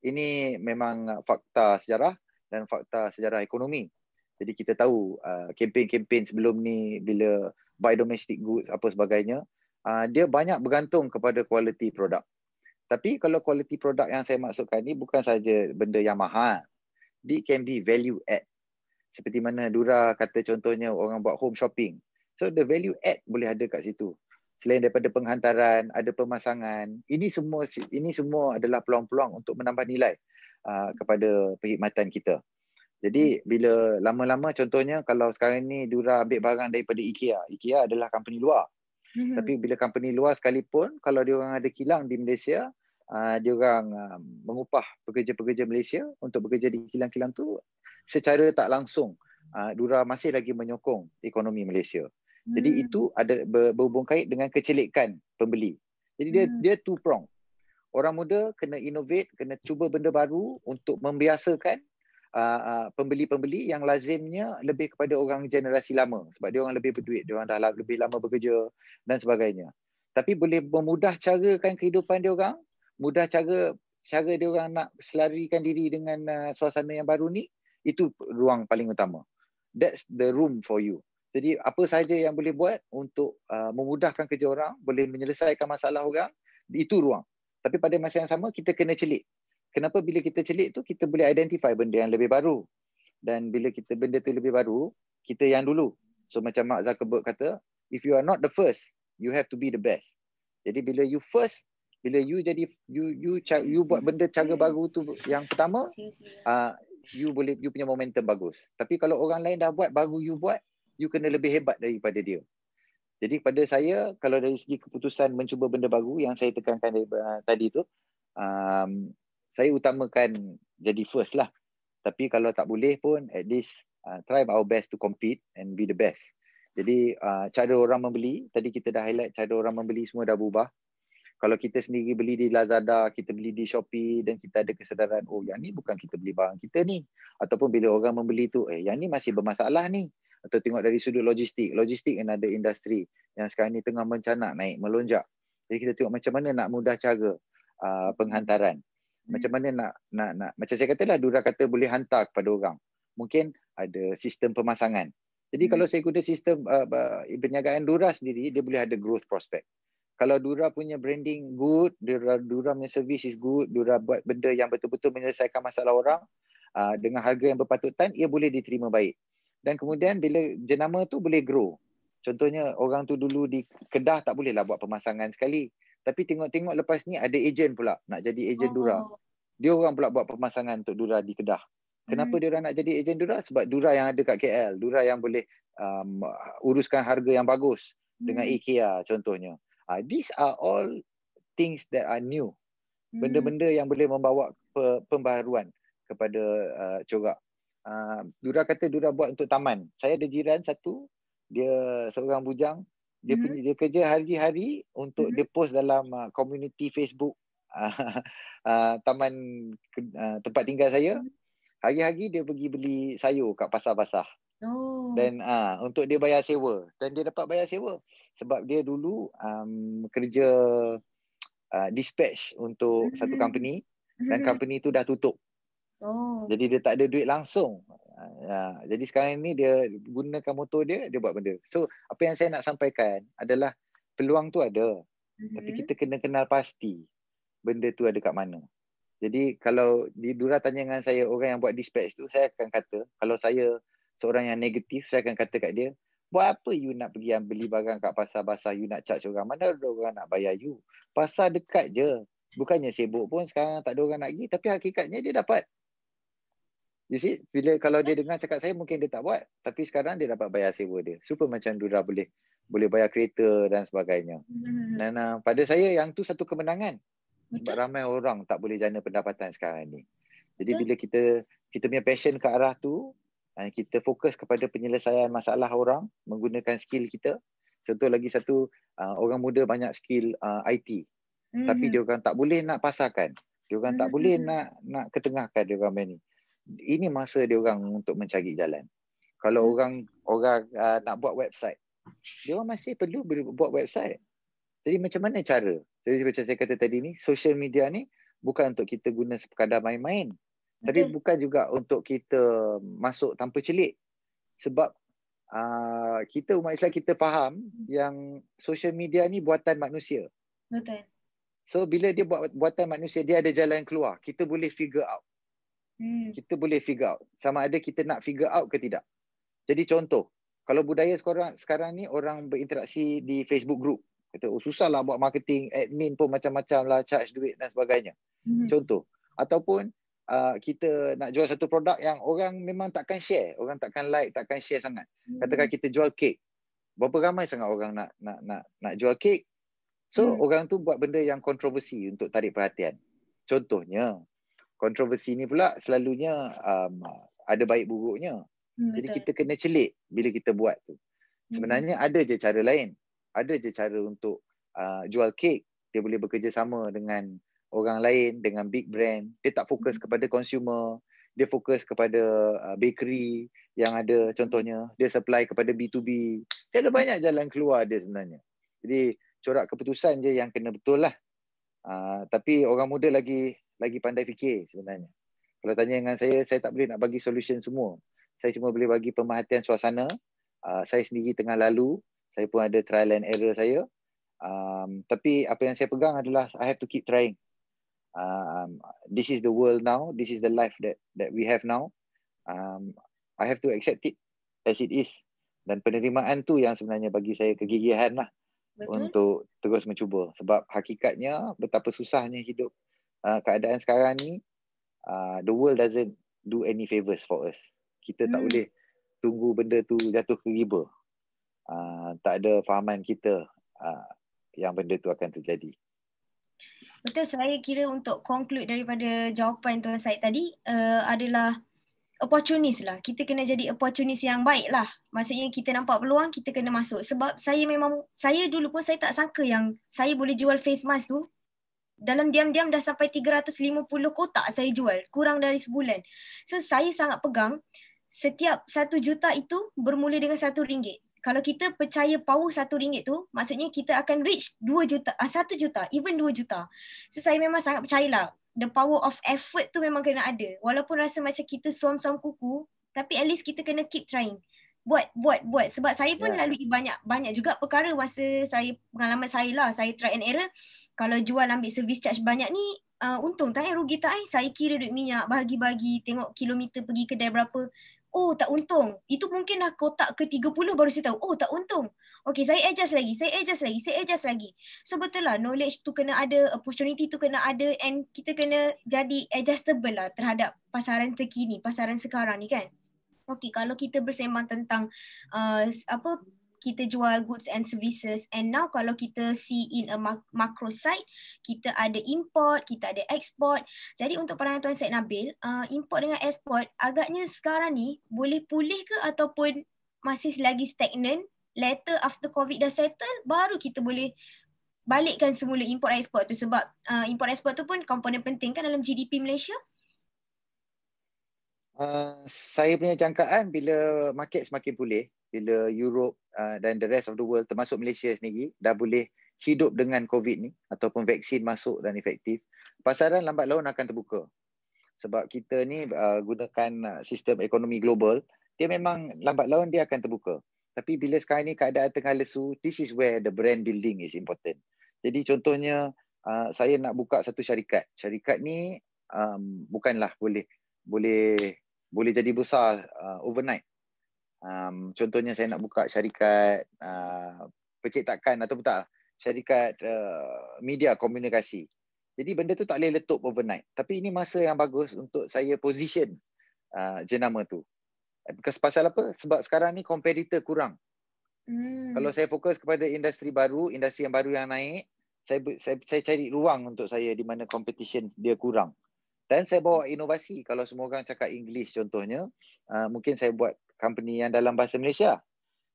Ini memang fakta sejarah dan fakta sejarah ekonomi. Jadi kita tahu uh, kempen-kempen sebelum ni bila buy domestic goods apa sebagainya, uh, dia banyak bergantung kepada kualiti produk. Tapi kalau kualiti produk yang saya maksudkan ni bukan saja benda yang mahal. It can be value add. Seperti mana Dura kata contohnya orang buat home shopping. So the value add boleh ada kat situ. Selain daripada penghantaran, ada pemasangan. Ini semua ini semua adalah peluang-peluang untuk menambah nilai uh, kepada perkhidmatan kita. Jadi bila lama-lama contohnya kalau sekarang ni Dura ambil barang daripada IKEA. IKEA adalah company luar. Mm-hmm. Tapi bila company luar sekalipun kalau dia orang ada kilang di Malaysia, Ah, dia orang um, ah, mengupah pekerja-pekerja Malaysia untuk bekerja di kilang-kilang tu secara tak langsung uh, Dura masih lagi menyokong ekonomi Malaysia. Jadi hmm. itu ada berhubung kait dengan kecelikan pembeli. Jadi dia hmm. dia two prong. Orang muda kena innovate, kena cuba benda baru untuk membiasakan uh, uh, pembeli-pembeli yang lazimnya lebih kepada orang generasi lama sebab dia orang lebih berduit, dia orang dah lebih lama bekerja dan sebagainya. Tapi boleh memudah carakan kehidupan dia orang mudah cara cara dia orang nak selarikan diri dengan uh, suasana yang baru ni itu ruang paling utama that's the room for you jadi apa saja yang boleh buat untuk uh, memudahkan kerja orang boleh menyelesaikan masalah orang itu ruang tapi pada masa yang sama kita kena celik kenapa bila kita celik tu kita boleh identify benda yang lebih baru dan bila kita benda tu lebih baru kita yang dulu so macam Mark Zuckerberg kata if you are not the first you have to be the best jadi bila you first bila you jadi you you you, you buat benda cara hmm. baru tu yang pertama uh, you boleh you punya momentum bagus tapi kalau orang lain dah buat baru you buat you kena lebih hebat daripada dia jadi pada saya kalau dari segi keputusan mencuba benda baru yang saya tekankan dari, uh, tadi tu um, saya utamakan jadi first lah tapi kalau tak boleh pun at least uh, try our best to compete and be the best jadi uh, cara orang membeli tadi kita dah highlight cara orang membeli semua dah berubah kalau kita sendiri beli di Lazada, kita beli di Shopee dan kita ada kesedaran, oh yang ni bukan kita beli barang kita ni. Ataupun bila orang membeli tu, eh yang ni masih bermasalah ni. Atau tengok dari sudut logistik. Logistik yang ada industri yang sekarang ni tengah mencanak naik, melonjak. Jadi kita tengok macam mana nak mudah cara uh, penghantaran. Hmm. Macam mana nak, nak, nak. Macam saya katalah, Dura kata boleh hantar kepada orang. Mungkin ada sistem pemasangan. Jadi hmm. kalau saya guna sistem uh, perniagaan Dura sendiri, dia boleh ada growth prospect kalau Dura punya branding good, Dura, Dura punya service is good, Dura buat benda yang betul-betul menyelesaikan masalah orang uh, dengan harga yang berpatutan, ia boleh diterima baik. Dan kemudian bila jenama tu boleh grow. Contohnya orang tu dulu di Kedah tak bolehlah buat pemasangan sekali. Tapi tengok-tengok lepas ni ada ejen pula nak jadi ejen oh. Dura. Dia orang pula buat pemasangan untuk Dura di Kedah. Kenapa hmm. dia orang nak jadi ejen Dura? Sebab Dura yang ada kat KL. Dura yang boleh um, uruskan harga yang bagus. Dengan hmm. IKEA contohnya. Uh, these are all things that are new. Hmm. Benda-benda yang boleh membawa pe- pembaharuan kepada uh, ah, corak. Uh, ah, Dura kata Dura buat untuk taman. Saya ada jiran satu, dia seorang bujang. Dia, mm-hmm. punya, dia kerja hari-hari untuk mm-hmm. dia post dalam uh, community Facebook uh, uh, taman uh, tempat tinggal saya. Hmm. Hari-hari dia pergi beli sayur kat pasar-pasar. Oh. Dan ah uh, untuk dia bayar sewa dan dia dapat bayar sewa sebab dia dulu um, kerja uh, dispatch untuk mm-hmm. satu company dan hmm. company tu dah tutup. Oh. Jadi dia tak ada duit langsung. Ha, jadi sekarang ni dia gunakan motor dia dia buat benda. So apa yang saya nak sampaikan adalah peluang tu ada. Mm-hmm. Tapi kita kena kenal pasti benda tu ada kat mana. Jadi kalau di Dura tanya dengan saya orang yang buat dispatch tu saya akan kata kalau saya seorang yang negatif saya akan kata kat dia buat apa you nak pergi yang beli barang kat pasar-pasar you nak charge orang mana ada orang nak bayar you pasar dekat je bukannya sibuk pun sekarang tak ada orang nak pergi tapi hakikatnya dia dapat you see bila kalau dia dengar cakap saya mungkin dia tak buat tapi sekarang dia dapat bayar sewa dia super macam Dura boleh boleh bayar kereta dan sebagainya hmm. dan uh, pada saya yang tu satu kemenangan sebab Betul. ramai orang tak boleh jana pendapatan sekarang ni jadi Betul. bila kita kita punya passion ke arah tu dan kita fokus kepada penyelesaian masalah orang menggunakan skill kita. Contoh lagi satu, uh, orang muda banyak skill uh, IT. Mm-hmm. Tapi dia orang tak boleh nak pasarkan. Dia orang mm-hmm. tak mhm, boleh mhm. nak nak ketengahkan dia orang ni. Ini masa dia orang untuk mencari jalan. Kalau mm-hmm. orang orang uh, nak buat website, dia orang masih perlu buat website. Jadi macam mana cara? Jadi macam saya kata tadi ni, social media ni bukan untuk kita guna sekadar main-main. Jadi okay. bukan juga untuk kita masuk tanpa celik. Sebab uh, kita umat Islam kita faham hmm. yang social media ni buatan manusia. Betul. So bila dia buat buatan manusia, dia ada jalan keluar. Kita boleh figure out. Hmm. Kita boleh figure out. Sama ada kita nak figure out ke tidak. Jadi contoh, kalau budaya sekarang, sekarang ni orang berinteraksi di Facebook group. Kata, oh, lah buat marketing, admin pun macam-macam lah, charge duit dan sebagainya. Hmm. Contoh. Ataupun uh, kita nak jual satu produk yang orang memang takkan share, orang takkan like, takkan share sangat. Hmm. Katakan kita jual kek. Berapa ramai sangat orang nak nak nak nak jual kek? So hmm. orang tu buat benda yang kontroversi untuk tarik perhatian. Contohnya, kontroversi ni pula selalunya um, ada baik buruknya. Hmm, Jadi betul. kita kena celik bila kita buat tu. Hmm. Sebenarnya hmm. ada je cara lain. Ada je cara untuk uh, jual kek. Dia boleh bekerjasama dengan orang lain dengan big brand. Dia tak fokus hmm. kepada consumer. Dia fokus kepada uh, bakery yang ada contohnya. Dia supply kepada B2B. Dia ada banyak jalan keluar dia sebenarnya. Jadi corak keputusan je yang kena betul lah. Uh, tapi orang muda lagi lagi pandai fikir sebenarnya. Kalau tanya dengan saya, saya tak boleh nak bagi solution semua. Saya cuma boleh bagi pemerhatian suasana. Uh, saya sendiri tengah lalu. Saya pun ada trial and error saya. Um, tapi apa yang saya pegang adalah I have to keep trying um, this is the world now. This is the life that that we have now. Um, I have to accept it as it is. Dan penerimaan tu yang sebenarnya bagi saya kegigihan lah Betul. untuk terus mencuba. Sebab hakikatnya betapa susahnya hidup uh, keadaan sekarang ni. Uh, the world doesn't do any favors for us. Kita hmm. tak boleh tunggu benda tu jatuh ke riba. Uh, tak ada fahaman kita uh, yang benda tu akan terjadi. Betul saya kira untuk conclude daripada jawapan Tuan Said tadi uh, adalah opportunist lah. Kita kena jadi opportunist yang baik lah. Maksudnya kita nampak peluang, kita kena masuk. Sebab saya memang, saya dulu pun saya tak sangka yang saya boleh jual face mask tu. Dalam diam-diam dah sampai 350 kotak saya jual. Kurang dari sebulan. So saya sangat pegang setiap satu juta itu bermula dengan satu ringgit kalau kita percaya power satu ringgit tu, maksudnya kita akan reach dua juta, ah, satu juta, even dua juta. So saya memang sangat percaya lah. the power of effort tu memang kena ada. Walaupun rasa macam kita suam-suam kuku, tapi at least kita kena keep trying. Buat, buat, buat. Sebab saya pun yeah. lalui banyak banyak juga perkara masa saya, pengalaman saya lah, saya try and error. Kalau jual ambil service charge banyak ni, uh, untung tak eh, rugi tak eh. Saya kira duit minyak, bagi-bagi, tengok kilometer pergi kedai berapa oh tak untung. Itu mungkin dah kotak ke-30 baru saya tahu, oh tak untung. Okay, saya adjust lagi, saya adjust lagi, saya adjust lagi. So betul lah, knowledge tu kena ada, opportunity tu kena ada and kita kena jadi adjustable lah terhadap pasaran terkini, pasaran sekarang ni kan. Okay, kalau kita bersembang tentang uh, apa kita jual goods and services and now kalau kita see in a macro side kita ada import kita ada export jadi untuk pandangan tuan Said Nabil uh, import dengan export agaknya sekarang ni boleh pulih ke ataupun masih lagi stagnant later after covid dah settle baru kita boleh balikkan semula import export tu sebab uh, import export tu pun komponen penting kan dalam GDP Malaysia Uh, saya punya jangkaan bila market semakin pulih bila Europe uh, dan the rest of the world termasuk Malaysia sendiri dah boleh hidup dengan COVID ni ataupun vaksin masuk dan efektif, pasaran lambat laun akan terbuka. Sebab kita ni uh, gunakan uh, sistem ekonomi global, dia memang lambat laun dia akan terbuka. Tapi bila sekarang ni keadaan tengah lesu, this is where the brand building is important. Jadi contohnya uh, saya nak buka satu syarikat. Syarikat ni um, bukanlah boleh boleh boleh jadi besar uh, overnight. Um, contohnya saya nak buka syarikat uh, percetakan atau tak syarikat uh, media komunikasi. Jadi benda tu tak boleh letup overnight. Tapi ini masa yang bagus untuk saya position uh, jenama tu. Eh, Because pasal apa? Sebab sekarang ni competitor kurang. Hmm. Kalau saya fokus kepada industri baru, industri yang baru yang naik, saya, saya, saya cari ruang untuk saya di mana competition dia kurang. Dan saya bawa inovasi. Kalau semua orang cakap English contohnya, uh, mungkin saya buat company yang dalam bahasa Malaysia.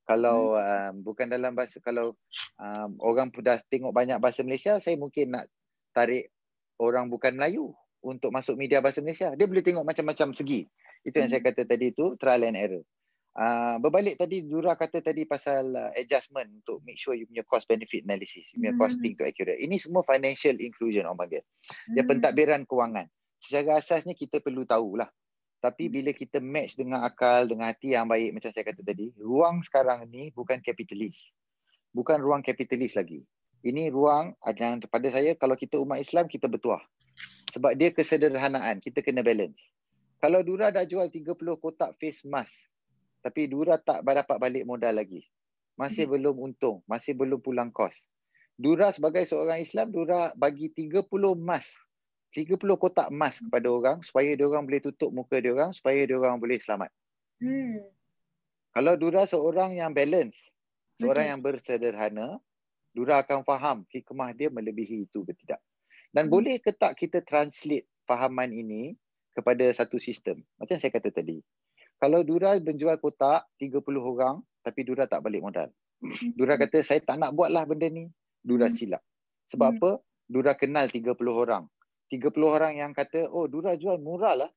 Kalau hmm. um, bukan dalam bahasa, kalau um, orang sudah tengok banyak bahasa Malaysia, saya mungkin nak tarik orang bukan Melayu untuk masuk media bahasa Malaysia. Dia boleh tengok macam-macam segi. Itu yang hmm. saya kata tadi itu, trial and error. Uh, berbalik tadi, Jura kata tadi pasal uh, adjustment untuk make sure you punya cost benefit analysis, you punya hmm. costing to accurate. Ini semua financial inclusion, orang panggil. Dia hmm. pentadbiran kewangan. Secara asasnya, kita perlu tahulah. Tapi hmm. bila kita match dengan akal, dengan hati yang baik macam saya kata tadi, ruang sekarang ni bukan kapitalis. Bukan ruang kapitalis lagi. Ini ruang yang ah, pada saya kalau kita umat Islam, kita bertuah. Sebab dia kesederhanaan, kita kena balance. Kalau Dura dah jual 30 kotak face mask, tapi Dura tak dapat balik modal lagi. Masih hmm. belum untung, masih belum pulang kos. Dura sebagai seorang Islam, Dura bagi 30 mask 30 kotak emas kepada orang supaya dia orang boleh tutup muka dia orang supaya dia orang boleh selamat. Hmm. Kalau Dura seorang yang balance, seorang okay. yang bersederhana, Dura akan faham hikmah dia melebihi itu ke tidak. Dan hmm. boleh ke tak kita translate fahaman ini kepada satu sistem? Macam saya kata tadi. Kalau Dura menjual kotak 30 orang tapi Dura tak balik modal. Hmm. Dura kata saya tak nak buatlah benda ni. Dura hmm. silap. Sebab hmm. apa? Dura kenal 30 orang. 30 orang yang kata oh Dura jual murah lah.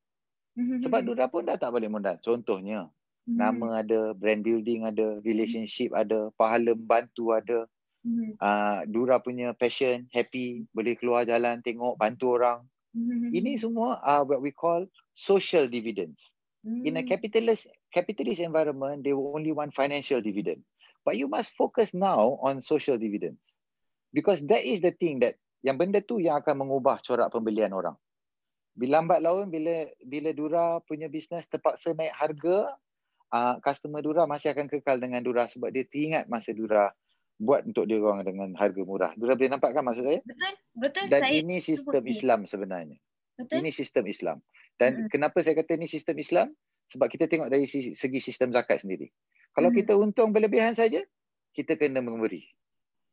Mhm, Sebab mhm. Dura pun dah tak balik modal. Contohnya mm-hmm. nama ada, brand building ada, relationship mm-hmm. ada, pahala bantu, ada. Mm-hmm. Uh, Dura punya passion, happy, boleh keluar jalan tengok, bantu orang. Mm-hmm. Ini semua uh, what we call social dividends. Mm-hmm. In a hmm. capitalist capitalist environment, they will only want financial dividend. But you must focus now on social dividend Because that is the thing that yang benda tu yang akan mengubah corak pembelian orang. Bila lambat laun bila bila Dura punya bisnes terpaksa naik harga, uh, customer Dura masih akan kekal dengan Dura sebab dia teringat masa Dura buat untuk dia orang dengan harga murah. Dura boleh nampak kan maksud saya? Betul. Betul. Dan saya ini sistem Islam sebenarnya. Betul. Ini sistem Islam. Dan hmm. kenapa saya kata ini sistem Islam? Sebab kita tengok dari segi sistem zakat sendiri. Kalau hmm. kita untung berlebihan saja, kita kena memberi.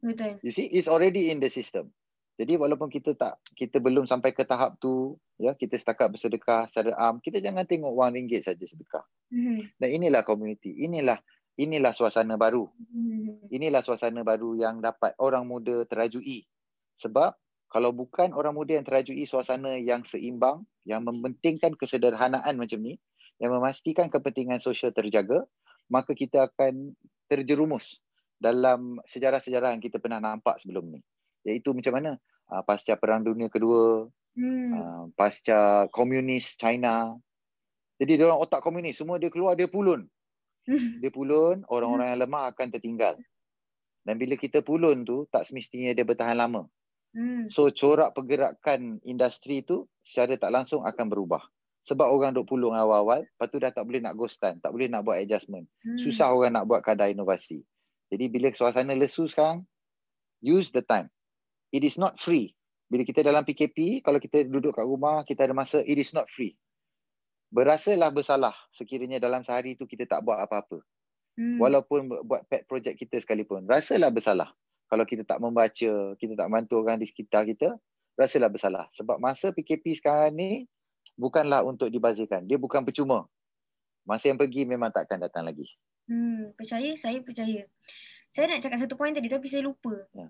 Betul. You see, it's already in the system. Jadi walaupun kita tak kita belum sampai ke tahap tu, ya kita setakat bersedekah secara am, kita jangan tengok wang ringgit saja sedekah. Mm-hmm. Dan inilah komuniti, inilah inilah suasana baru. Hmm. Inilah suasana baru yang dapat orang muda terajui. Sebab kalau bukan orang muda yang terajui suasana yang seimbang, yang mementingkan kesederhanaan macam ni, yang memastikan kepentingan sosial terjaga, maka kita akan terjerumus dalam sejarah-sejarah yang kita pernah nampak sebelum ni iaitu macam mana uh, pasca perang dunia kedua hmm. uh, pasca komunis China jadi dia orang otak komunis semua dia keluar dia pulun hmm. dia pulun orang-orang hmm. yang lemah akan tertinggal dan bila kita pulun tu tak semestinya dia bertahan lama hmm. so corak pergerakan industri tu secara tak langsung akan berubah sebab orang duk pulung awal-awal, lepas tu dah tak boleh nak ghostan, tak boleh nak buat adjustment. Hmm. Susah orang nak buat kadar inovasi. Jadi bila suasana lesu sekarang, use the time it is not free. Bila kita dalam PKP, kalau kita duduk kat rumah, kita ada masa, it is not free. Berasalah bersalah sekiranya dalam sehari tu kita tak buat apa-apa. Hmm. Walaupun buat pet project kita sekalipun, rasalah bersalah. Kalau kita tak membaca, kita tak bantu orang di sekitar kita, rasalah bersalah. Sebab masa PKP sekarang ni, bukanlah untuk dibazirkan. Dia bukan percuma. Masa yang pergi memang takkan datang lagi. Hmm, percaya, saya percaya. Saya nak cakap satu poin tadi tapi saya lupa. Ya.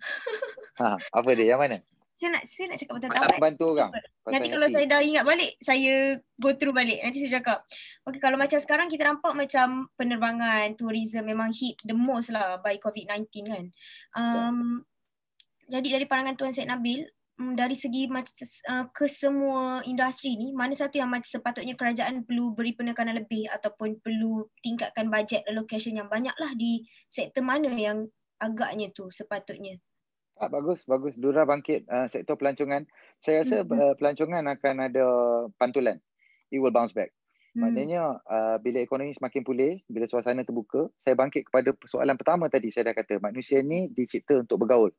Ha, apa dia yang mana? Saya nak saya nak cakap tentang apa? bantu orang. Nanti kalau saya dah ingat balik, saya go through balik. Nanti saya cakap. Okey, kalau macam sekarang kita nampak macam penerbangan, tourism memang hit the most lah by COVID-19 kan. Ya. Um, yeah. jadi dari pandangan Tuan Syed Nabil, Mm, dari segi eh, ke semua industri ni mana satu yang macam sepatutnya kerajaan perlu beri penekanan lebih ataupun perlu tingkatkan bajet allocation yang banyaklah di sektor mana yang agaknya tu sepatutnya ah, bagus bagus dura bangkit uh, sektor pelancongan saya rasa mm-hmm. Eh, pelancongan akan ada pantulan it will bounce back mm. maknanya uh, bila ekonomi semakin pulih bila suasana terbuka saya bangkit kepada persoalan pertama tadi saya dah kata manusia ni dicipta untuk bergaul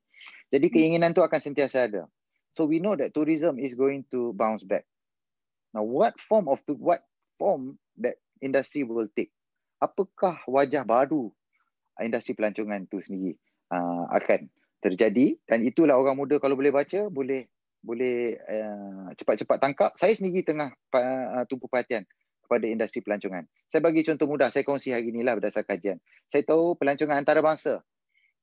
jadi mm. keinginan tu akan sentiasa ada So we know that tourism is going to bounce back. Now, what form of what form that industry will take? Apakah wajah baru industri pelancongan itu sendiri uh, akan terjadi? Dan itulah orang muda kalau boleh baca, boleh boleh uh, cepat-cepat tangkap. Saya sendiri tengah uh, tumpu perhatian kepada industri pelancongan. Saya bagi contoh mudah, saya kongsi hari inilah berdasar kajian. Saya tahu pelancongan antarabangsa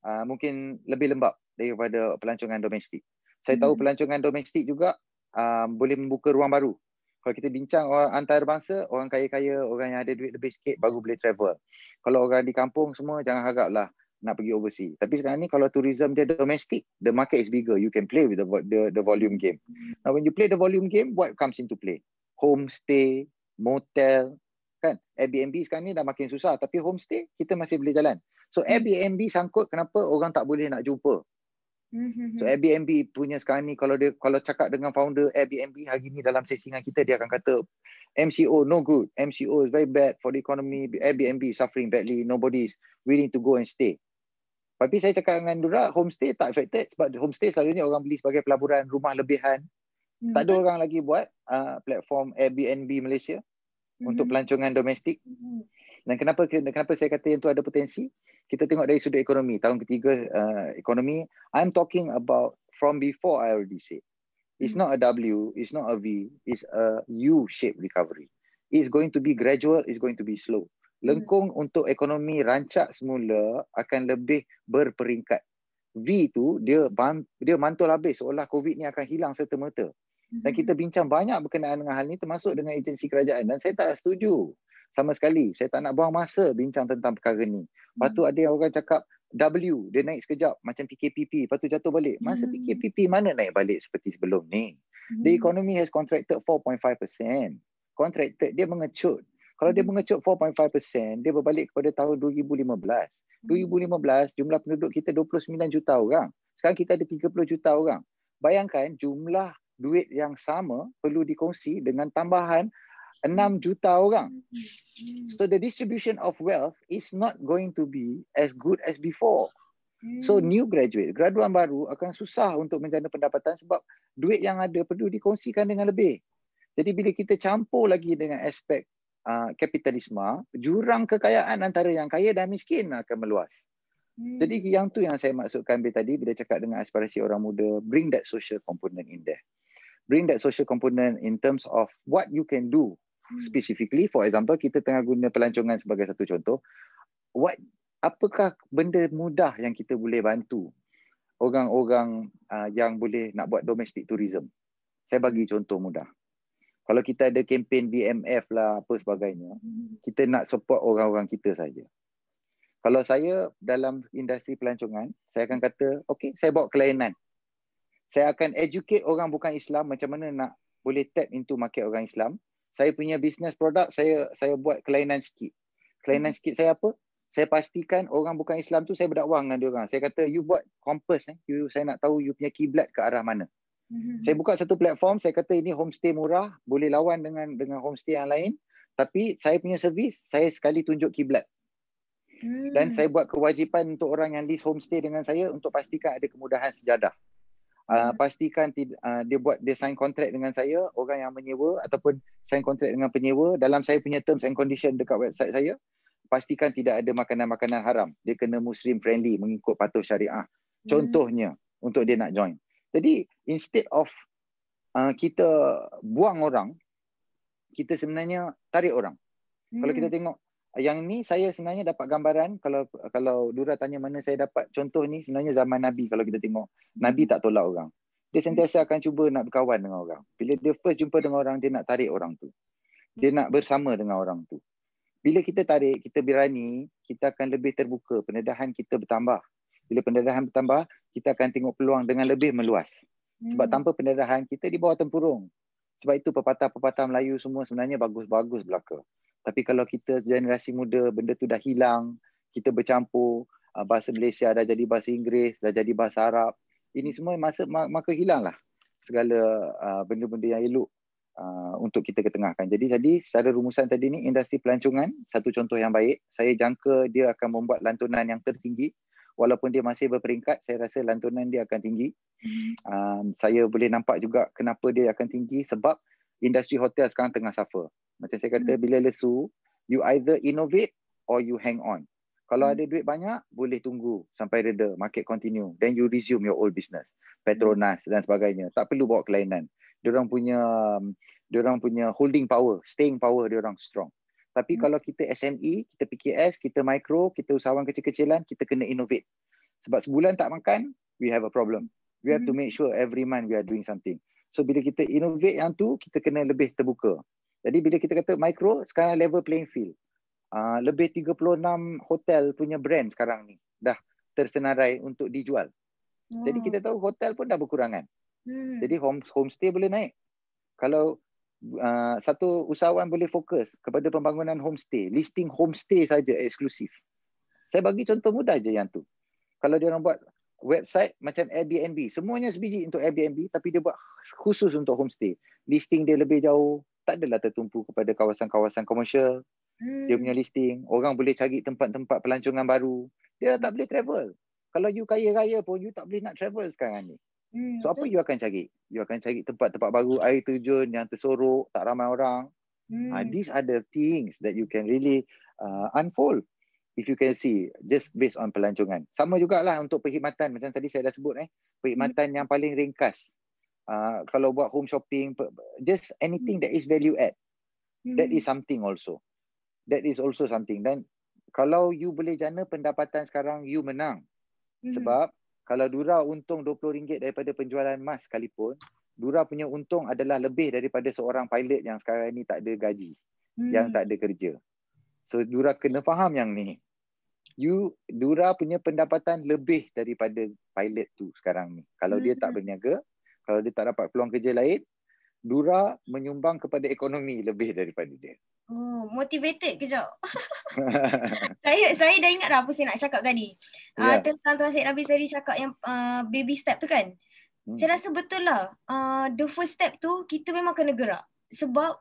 uh, mungkin lebih lembab daripada pelancongan domestik saya tahu hmm. pelancongan domestik juga um, boleh membuka ruang baru. Kalau kita bincang orang antarabangsa, orang kaya-kaya, orang yang ada duit lebih sikit baru boleh travel. Kalau orang di kampung semua jangan haraplah nak pergi overseas. Tapi sekarang ni kalau tourism dia domestik, the market is bigger. You can play with the the, the volume game. Now when you play the volume game, what comes into play? Homestay, motel, kan? Airbnb sekarang ni dah makin susah tapi homestay kita masih boleh jalan. So Airbnb sangkut kenapa orang tak boleh nak jumpa Mm-hmm. So Airbnb punya sekarang ni kalau dia kalau cakap dengan founder Airbnb hari ni dalam sesi dengan kita dia akan kata MCO no good, MCO is very bad for the economy, Airbnb suffering badly, nobody is willing to go and stay. Tapi saya cakap dengan Dura, homestay tak affected sebab homestay ni orang beli sebagai pelaburan rumah lebihan. Mm-hmm. Tak ada mm-hmm. orang lagi buat uh, platform Airbnb Malaysia mm-hmm. untuk pelancongan domestik. Mm-hmm. Dan kenapa kenapa saya kata yang tu ada potensi? Kita tengok dari sudut ekonomi. Tahun ketiga uh, ekonomi, I'm talking about from before I already said. It's hmm. not a W, it's not a V, it's a U-shaped recovery. It's going to be gradual, it's going to be slow. Hmm. Lengkung hmm. untuk ekonomi rancak semula akan lebih berperingkat. V tu dia ban- dia mantul habis seolah COVID ni akan hilang serta-merta. Dan hmm. kita bincang banyak berkenaan dengan hal ini termasuk dengan agensi kerajaan dan saya tak setuju sama sekali. Saya tak nak buang masa bincang tentang perkara ni. Lepas tu hmm. ada yang orang cakap W, dia naik sekejap macam PKPP, lepas tu jatuh balik. Masa PKPP hmm. mana naik balik seperti sebelum ni? The hmm. economy has contracted 4.5%. Contracted, dia mengecut. Kalau dia mengecut 4.5%, dia berbalik kepada tahun 2015. 2015, jumlah penduduk kita 29 juta orang. Sekarang kita ada 30 juta orang. Bayangkan jumlah duit yang sama perlu dikongsi dengan tambahan 6 juta orang. Hmm. So the distribution of wealth is not going to be as good as before. So hmm. new graduate, graduan baru akan susah untuk menjana pendapatan sebab duit yang ada perlu dikongsikan dengan lebih. Jadi bila kita campur lagi dengan aspek uh, kapitalisme, jurang kekayaan antara yang kaya dan miskin akan meluas. Hmm. Jadi yang tu yang saya maksudkan tadi bila cakap dengan aspirasi orang muda, bring that social component in there. Bring that social component in terms of what you can do specifically for example kita tengah guna pelancongan sebagai satu contoh what apakah benda mudah yang kita boleh bantu orang-orang uh, yang boleh nak buat domestic tourism saya bagi contoh mudah kalau kita ada kempen BMF lah apa sebagainya hmm. kita nak support orang-orang kita saja kalau saya dalam industri pelancongan saya akan kata okey saya bawa kelainan saya akan educate orang bukan Islam macam mana nak boleh tap into market orang Islam saya punya business product saya saya buat kelainan sikit. Kelainan hmm. sikit saya apa? Saya pastikan orang bukan Islam tu saya berdakwah dengan dia orang. Saya kata you buat compass eh. You saya nak tahu you punya kiblat ke arah mana. Hmm. Saya buka satu platform, saya kata ini homestay murah, boleh lawan dengan dengan homestay yang lain. Tapi saya punya servis, saya sekali tunjuk kiblat. Hmm. Dan saya buat kewajipan untuk orang yang list homestay dengan saya untuk pastikan ada kemudahan sejadah. Hmm uh, pastikan uh, dia buat dia sign contract dengan saya orang yang menyewa ataupun sign contract dengan penyewa dalam saya punya terms and condition dekat website saya pastikan tidak ada makanan-makanan haram dia kena muslim friendly mengikut patuh syariah hmm. contohnya hmm. untuk dia nak join jadi instead of uh, kita buang orang kita sebenarnya tarik orang hmm. kalau kita hmm. tengok yang ni saya sebenarnya dapat gambaran kalau kalau Dura tanya mana saya dapat contoh ni sebenarnya zaman Nabi kalau kita tengok Nabi tak tolak orang. Dia hmm. sentiasa akan cuba nak berkawan dengan orang. Bila dia first jumpa dengan orang dia nak tarik orang tu. Dia nak bersama dengan orang tu. Bila kita tarik, kita berani, kita akan lebih terbuka, pendedahan kita bertambah. Bila pendedahan bertambah, kita akan tengok peluang dengan lebih meluas. Sebab hmm. tanpa pendedahan kita di bawah tempurung. Sebab itu pepatah-pepatah Melayu semua sebenarnya bagus-bagus belaka tapi kalau kita generasi muda benda tu dah hilang kita bercampur ah, bahasa Malaysia dah jadi bahasa Inggeris dah jadi bahasa Arab ini semua masa maka hilanglah segala ah, benda-benda yang elok ah, untuk kita ketengahkan jadi tadi secara rumusan tadi ni industri pelancongan satu contoh yang baik saya jangka dia akan membuat lantunan yang tertinggi walaupun dia masih berperingkat saya rasa lantunan dia akan tinggi hmm. saya boleh nampak juga kenapa dia akan tinggi sebab industri hotel sekarang tengah suffer. Macam saya kata, hmm. bila lesu, you either innovate or you hang on. Kalau hmm. ada duit banyak, boleh tunggu sampai reda, market continue. Then you resume your old business. Petronas hmm. dan sebagainya. Tak perlu bawa kelainan. Diorang punya diorang punya holding power, staying power diorang strong. Tapi hmm. kalau kita SME, kita PKS, kita mikro, kita usahawan kecil-kecilan, kita kena innovate. Sebab sebulan tak makan, we have a problem. We have hmm. to make sure every month we are doing something. So bila kita innovate yang tu, kita kena lebih terbuka. Jadi bila kita kata micro, sekarang level playing field. Uh, lebih 36 hotel punya brand sekarang ni dah tersenarai untuk dijual. Wow. Jadi oh. kita tahu hotel pun dah berkurangan. Hmm. Jadi home homestay boleh naik. Kalau uh, satu usahawan boleh fokus kepada pembangunan homestay, listing homestay saja eksklusif. Saya bagi contoh mudah je yang tu. Kalau dia orang buat website macam Airbnb. Semuanya sebiji untuk Airbnb tapi dia buat khusus untuk homestay. Listing dia lebih jauh, tak adalah tertumpu kepada kawasan-kawasan komersial. Hmm. Dia punya listing, orang boleh cari tempat-tempat pelancongan baru. Dia dah tak boleh travel. Kalau you kaya kaya pun you tak boleh nak travel sekarang ni. Hmm, so betul. apa you akan cari? You akan cari tempat-tempat baru, air terjun yang tersorok, tak ramai orang. Hmm. Uh, these are the things that you can really uh, unfold. Hmm if you can see just based on pelancongan sama jugalah untuk perkhidmatan macam tadi saya dah sebut eh perkhidmatan hmm. yang paling ringkas uh, kalau buat home shopping just anything hmm. that is value add hmm. that is something also that is also something dan kalau you boleh jana pendapatan sekarang you menang hmm. sebab kalau dura untung RM20 daripada penjualan emas sekalipun dura punya untung adalah lebih daripada seorang pilot yang sekarang ni tak ada gaji hmm. yang tak ada kerja So Dura kena faham yang ni you Dura punya pendapatan lebih daripada pilot tu sekarang ni. Kalau mm-hmm. dia tak hmm. berniaga, kalau dia tak dapat peluang kerja lain, Dura menyumbang kepada ekonomi lebih daripada dia. Oh, motivated kejap. saya saya dah ingat dah apa saya nak cakap tadi. Yeah. Uh, ya. tentang Tuan Syed Rabi tadi cakap yang uh, baby step tu kan. Hmm. Saya rasa betul lah. Uh, the first step tu kita memang kena gerak. Sebab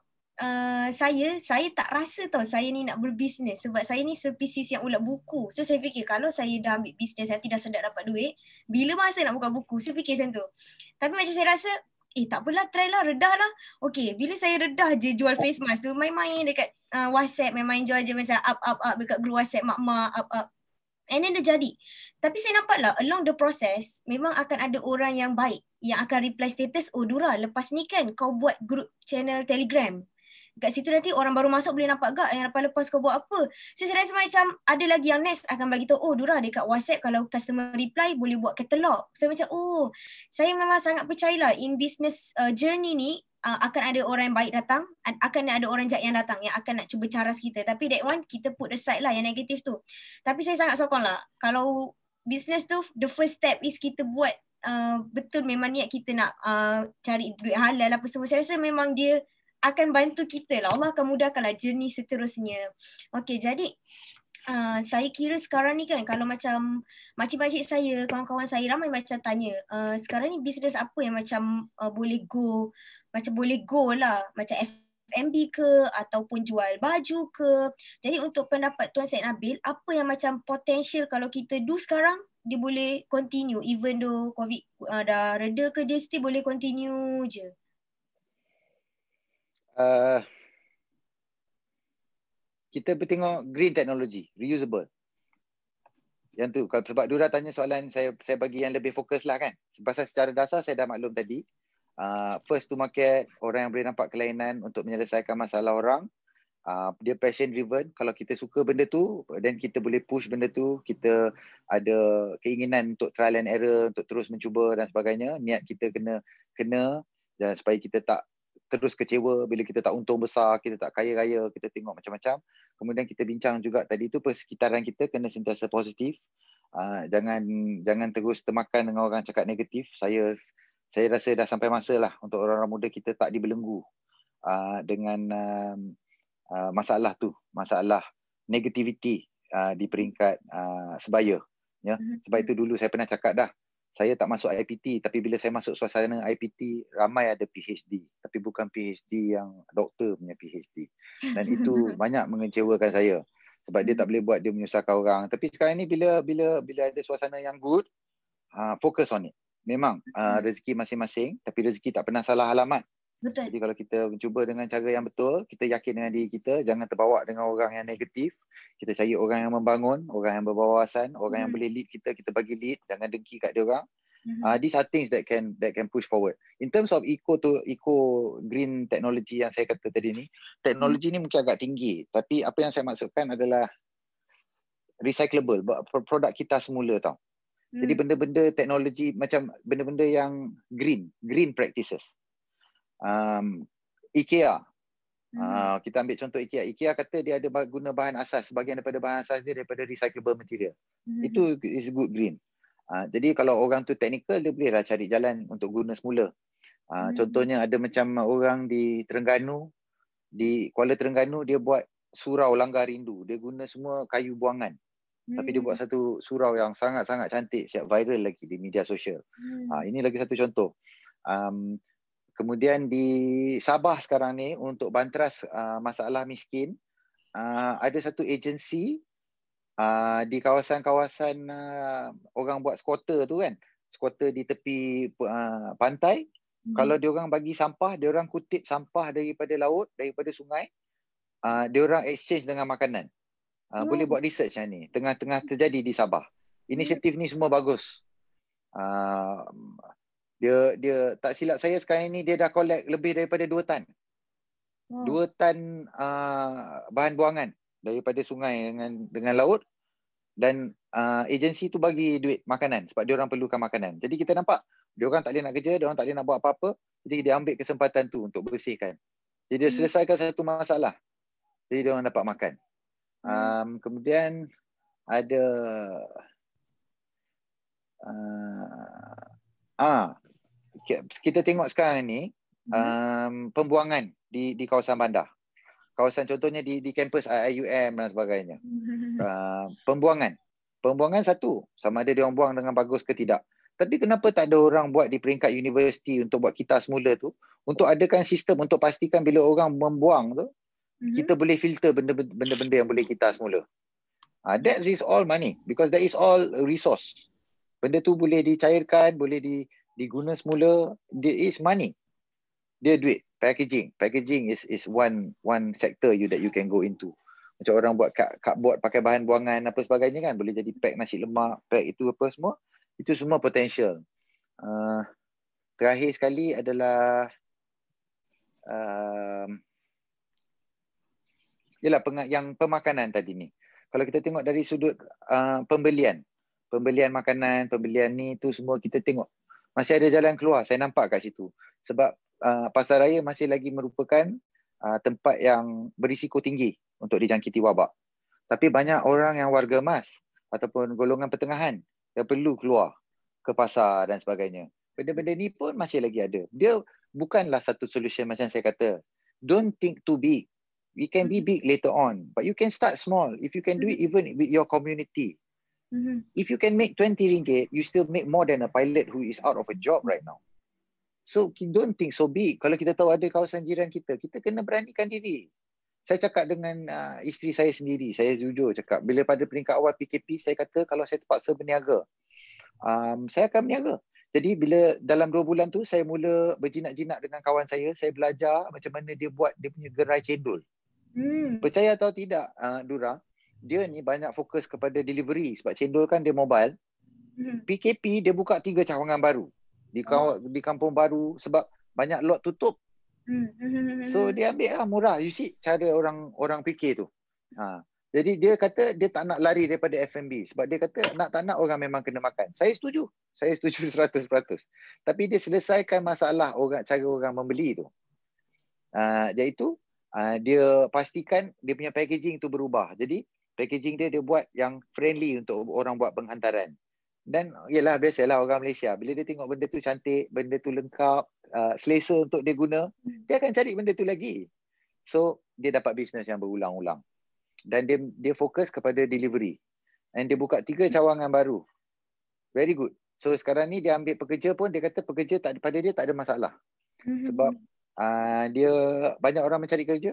uh, saya saya tak rasa tau saya ni nak berbisnes sebab saya ni spesies yang ulat buku. So saya fikir kalau saya dah ambil bisnes saya tidak sedap dapat duit, bila masa nak buka buku? Saya fikir macam tu. Tapi macam saya rasa Eh tak apalah try lah redah lah Okay bila saya redah je jual face mask tu Main-main dekat uh, whatsapp Main-main jual je macam up up up Dekat grup whatsapp mak-mak up up And then dia jadi Tapi saya nampak lah along the process Memang akan ada orang yang baik Yang akan reply status Oh Dura lepas ni kan kau buat group channel telegram kat situ nanti orang baru masuk boleh nampak gak yang lepas-lepas kau buat apa. So saya rasa macam ada lagi yang next akan bagi tahu oh Dura dekat WhatsApp kalau customer reply boleh buat catalog. Saya so, macam oh saya memang sangat percayalah in business uh, journey ni Uh, akan ada orang yang baik datang akan ada orang jahat yang datang yang akan nak cuba caras kita tapi that one kita put the side lah yang negatif tu tapi saya sangat sokong lah kalau business tu the first step is kita buat uh, betul memang niat kita nak uh, cari duit halal apa semua saya rasa memang dia akan bantu kita lah. Allah akan mudahkanlah jernih seterusnya. Okey, jadi uh, saya kira sekarang ni kan kalau macam makcik-makcik saya, kawan-kawan saya ramai macam tanya, uh, sekarang ni bisnes apa yang macam uh, boleh go, macam boleh go lah, macam FMB ke ataupun jual baju ke. Jadi untuk pendapat Tuan Syed Nabil, apa yang macam potensial kalau kita do sekarang, dia boleh continue even though COVID uh, dah reda ke dia still boleh continue je. Uh, kita pergi tengok green technology, reusable. Yang tu, kalau sebab Dura tanya soalan, saya saya bagi yang lebih fokus lah kan. Sebab secara dasar saya dah maklum tadi, uh, first to market, orang yang boleh nampak kelainan untuk menyelesaikan masalah orang, uh, dia passion driven. Kalau kita suka benda tu, then kita boleh push benda tu, kita ada keinginan untuk trial and error, untuk terus mencuba dan sebagainya. Niat kita kena kena dan supaya kita tak terus kecewa bila kita tak untung besar, kita tak kaya raya, kita tengok macam-macam. Kemudian kita bincang juga tadi tu persekitaran kita kena sentiasa positif. Uh, jangan jangan terus termakan dengan orang cakap negatif. Saya saya rasa dah sampai masa lah untuk orang-orang muda kita tak dibelenggu uh, dengan uh, uh, masalah tu, masalah negativity uh, di peringkat uh, sebaya. Ya. Mhm. Sebab itu dulu saya pernah cakap dah saya tak masuk IPT tapi bila saya masuk suasana IPT ramai ada PhD tapi bukan PhD yang doktor punya PhD dan itu banyak mengecewakan saya sebab dia tak boleh buat dia menyusahkan orang tapi sekarang ni bila bila bila ada suasana yang good uh, ah, fokus on it memang uh, rezeki masing-masing tapi rezeki tak pernah salah alamat Betul. Jadi kalau kita cuba dengan cara yang betul, kita yakin dengan diri kita, jangan terbawa dengan orang yang negatif. Kita cari orang yang membangun, orang yang berwawasan, orang hmm. yang boleh lead kita, kita bagi lead, jangan dengki kat dia orang. Mm-hmm. Uh, these are things that can that can push forward. In terms of eco to eco green technology yang saya kata tadi ni, teknologi mm-hmm. ni mungkin agak tinggi, tapi apa yang saya maksudkan adalah recyclable produk kita semula tau. Mm-hmm. Jadi hmm. benda-benda teknologi macam benda-benda yang green, green practices. mm um, IKEA. Uh, kita ambil contoh IKEA. IKEA kata dia ada guna bahan asas. sebahagian daripada bahan asas dia daripada recyclable material. Hmm. Itu is good green. Uh, jadi kalau orang tu teknikal dia bolehlah cari jalan untuk guna semula. Uh, hmm. Contohnya ada macam orang di Terengganu, di Kuala Terengganu dia buat surau langgar rindu. Dia guna semua kayu buangan. Hmm. Tapi dia hmm. buat satu surau yang sangat-sangat cantik, siap viral lagi di media sosial. Hmm. Uh, ini lagi satu contoh. Um, kemudian di Sabah sekarang ni untuk bantras uh, masalah miskin uh, ada satu agensi uh, di kawasan-kawasan uh, orang buat skuter tu kan skuter di tepi uh, pantai hmm. kalau dia orang bagi sampah dia orang kutip sampah daripada laut daripada sungai uh, dia orang exchange dengan makanan uh, hmm. boleh buat research ni tengah-tengah terjadi di Sabah hmm. inisiatif ni semua bagus Uh, dia dia tak silap saya sekarang ini dia dah collect lebih daripada 2 tan. 2 hmm. wow. tan uh, bahan buangan daripada sungai dengan dengan laut dan uh, ah, agensi tu bagi duit makanan sebab dia orang perlukan makanan. Jadi kita nampak dia orang tak boleh nak kerja, dia orang tak boleh nak buat apa-apa. Jadi dia ambil kesempatan tu untuk bersihkan. Jadi dia hmm. selesaikan satu masalah. Jadi dia orang dapat makan. Um, kemudian ada uh, ah, ah kita tengok sekarang ni mhm. um, pembuangan di di kawasan bandar. Kawasan contohnya di di kampus IUM dan sebagainya. Mhm. Uh, pembuangan. Pembuangan satu, sama ada dia orang buang dengan bagus ke tidak. Tapi kenapa tak ada orang buat di peringkat universiti untuk buat kita semula tu untuk adakan sistem untuk pastikan bila orang membuang tu mhm. kita boleh filter benda-benda yang boleh kita semula. Uh, that is all money because that is all resource. Benda tu boleh dicairkan, boleh di diguna semula dia is money dia duit packaging packaging is is one one sector you that you can go into macam orang buat kat kat buat pakai bahan buangan apa sebagainya kan boleh jadi pack nasi lemak pack itu apa semua itu semua potential uh, terakhir sekali adalah uh, um, ialah peng, yang pemakanan tadi ni kalau kita tengok dari sudut uh, pembelian pembelian makanan pembelian ni tu semua kita tengok masih ada jalan keluar saya nampak kat situ sebab uh, pasar raya masih lagi merupakan uh, tempat yang berisiko tinggi untuk dijangkiti wabak tapi banyak orang yang warga emas ataupun golongan pertengahan yang perlu keluar ke pasar dan sebagainya benda-benda ni pun masih lagi ada dia bukanlah satu solution macam saya kata don't think too big we can be big later on but you can start small if you can do it even with your community hmm If you can make 20 ringgit, you still make more than a pilot who is out of a job right now. So don't think so big. Kalau kita tahu ada kawasan jiran kita, kita kena beranikan diri. Saya cakap dengan uh, isteri saya sendiri, saya jujur cakap, bila pada peringkat awal PKP, saya kata kalau saya terpaksa berniaga, um, saya akan berniaga. Jadi bila dalam dua bulan tu, saya mula berjinak-jinak dengan kawan saya, saya belajar macam mana dia buat dia punya gerai cendol. Hmm. Percaya atau tidak, uh, Dura, dia ni banyak fokus kepada delivery sebab cendol kan dia mobile. Hmm. PKP dia buka tiga cawangan baru di ah. kaw- oh. di kampung baru sebab banyak lot tutup. Hmm. hmm, hmm, hmm so dia ambil lah murah. You see cara orang orang fikir tu. Ha. Jadi dia kata dia tak nak lari daripada F&B sebab dia kata nak tak nak orang memang kena makan. Saya setuju. Saya setuju seratus 100%. Tapi dia selesaikan masalah orang cara orang membeli tu. Ah uh, iaitu uh, dia pastikan dia punya packaging tu berubah. Jadi packaging dia dia buat yang friendly untuk orang buat penghantaran. Dan yalah biasalah orang Malaysia bila dia tengok benda tu cantik, benda tu lengkap, uh, selesa untuk dia guna, dia akan cari benda tu lagi. So dia dapat bisnes yang berulang-ulang. Dan dia dia fokus kepada delivery. And dia buka tiga cawangan baru. Very good. So sekarang ni dia ambil pekerja pun dia kata pekerja tak pada dia tak ada masalah. Mm-hmm. Sebab uh, dia banyak orang mencari kerja.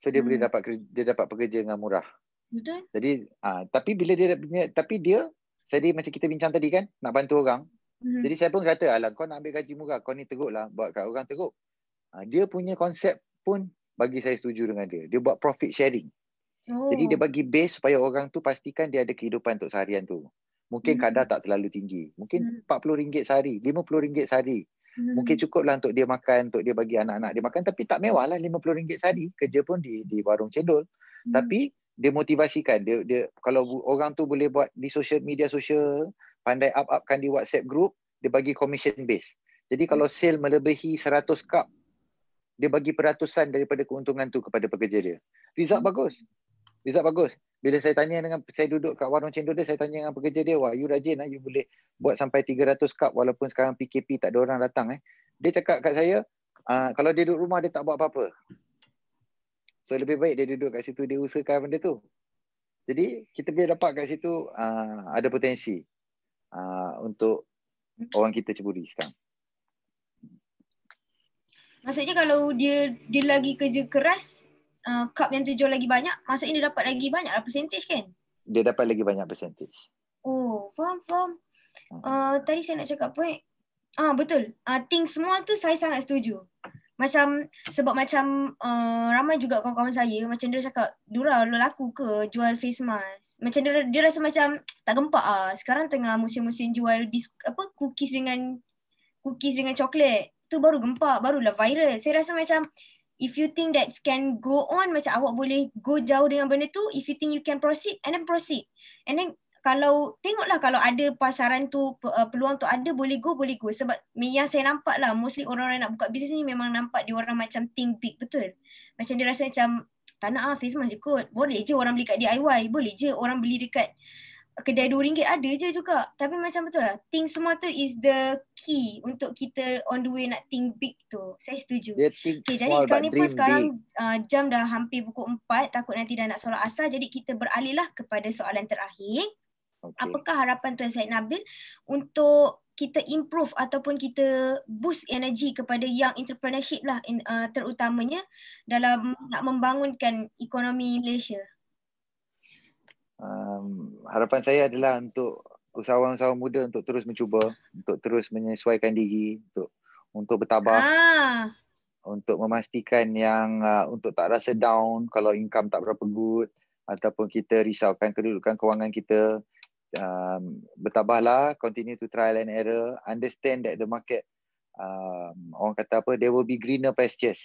So dia hmm. boleh mm-hmm. dapat dia dapat pekerja dengan murah. Betul. Jadi uh, tapi bila dia tapi dia jadi macam kita bincang tadi kan nak bantu orang. Mm-hmm. Jadi saya pun kata alah kau nak ambil gaji murah kau ni teruklah buat kat orang teruk. Uh, dia punya konsep pun bagi saya setuju dengan dia. Dia buat profit sharing. Oh. Jadi dia bagi base supaya orang tu pastikan dia ada kehidupan untuk seharian tu. Mungkin mm-hmm. kadar tak terlalu tinggi. Mungkin mm-hmm. RM40 sehari, RM50 sehari. Hmm. Mungkin cukup lah untuk dia makan, untuk dia bagi anak-anak dia makan. Tapi tak mewah lah RM50 sehari. Kerja pun di di warung cendol. Hmm. Tapi dia motivasikan dia dia kalau orang tu boleh buat di social media sosial pandai up-upkan di WhatsApp group dia bagi commission base. Jadi kalau hmm. sale melebihi 100 cup dia bagi peratusan daripada keuntungan tu kepada pekerja dia. Result hmm. bagus. Result bagus. Bila saya tanya dengan saya duduk kat warung cendol dia saya tanya dengan pekerja dia, "Wah, you rajin ah, you boleh buat sampai 300 cup walaupun sekarang PKP tak ada orang datang eh." Dia cakap kat saya, ah, kalau dia duduk rumah dia tak buat apa-apa. So lebih baik dia duduk kat situ, dia usahakan benda tu. Jadi kita boleh dapat kat situ uh, ada potensi uh, untuk hmm. orang kita ceburi sekarang. Maksudnya kalau dia dia lagi kerja keras, uh, cup yang terjual lagi banyak, maksudnya dia dapat lagi banyak lah percentage kan? Dia dapat lagi banyak percentage. Oh, faham, faham. Uh, tadi saya nak cakap point. Ah betul. Uh, think small tu saya sangat setuju macam sebab macam uh, ramai juga kawan-kawan saya macam dia cakap Dura lu laku ke jual face mask macam dia, dia rasa macam tak gempak ah sekarang tengah musim-musim jual bis, apa cookies dengan cookies dengan coklat tu baru gempak barulah viral saya rasa macam if you think that can go on macam awak boleh go jauh dengan benda tu if you think you can proceed and then proceed and then kalau tengoklah kalau ada pasaran tu eh, peluang tu ada boleh go boleh go sebab yang saya nampak lah mostly orang-orang nak buka bisnes ni memang nampak dia orang macam think big betul macam dia rasa macam tak nak ah face mask je kot boleh je orang beli kat DIY boleh je orang beli dekat kedai RM2 ada je juga tapi macam betul lah think semua tu is the key untuk kita on the way nak think big tu saya setuju okay, jadi sekarang ni pun sekarang uh, jam dah hampir pukul 4 takut nanti dah nak solat asar jadi kita beralihlah kepada soalan terakhir Okay. Apakah harapan Tuan Said Nabil untuk kita improve ataupun kita boost energy kepada yang entrepreneurship lah in, uh, terutamanya dalam nak membangunkan ekonomi Malaysia? Um, harapan saya adalah untuk usahawan-usahawan muda untuk terus mencuba, untuk terus menyesuaikan diri, untuk untuk bertabah. Ha. Untuk memastikan yang uh, untuk tak rasa down kalau income tak berapa good ataupun kita risaukan kedudukan kewangan kita um, bertabahlah, continue to trial and error, understand that the market um, orang kata apa, there will be greener pastures.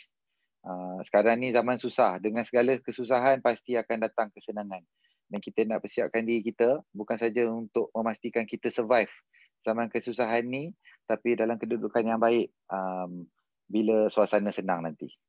Uh, sekarang ni zaman susah, dengan segala kesusahan pasti akan datang kesenangan. Dan kita nak persiapkan diri kita bukan saja untuk memastikan kita survive zaman kesusahan ni, tapi dalam kedudukan yang baik um, bila suasana senang nanti.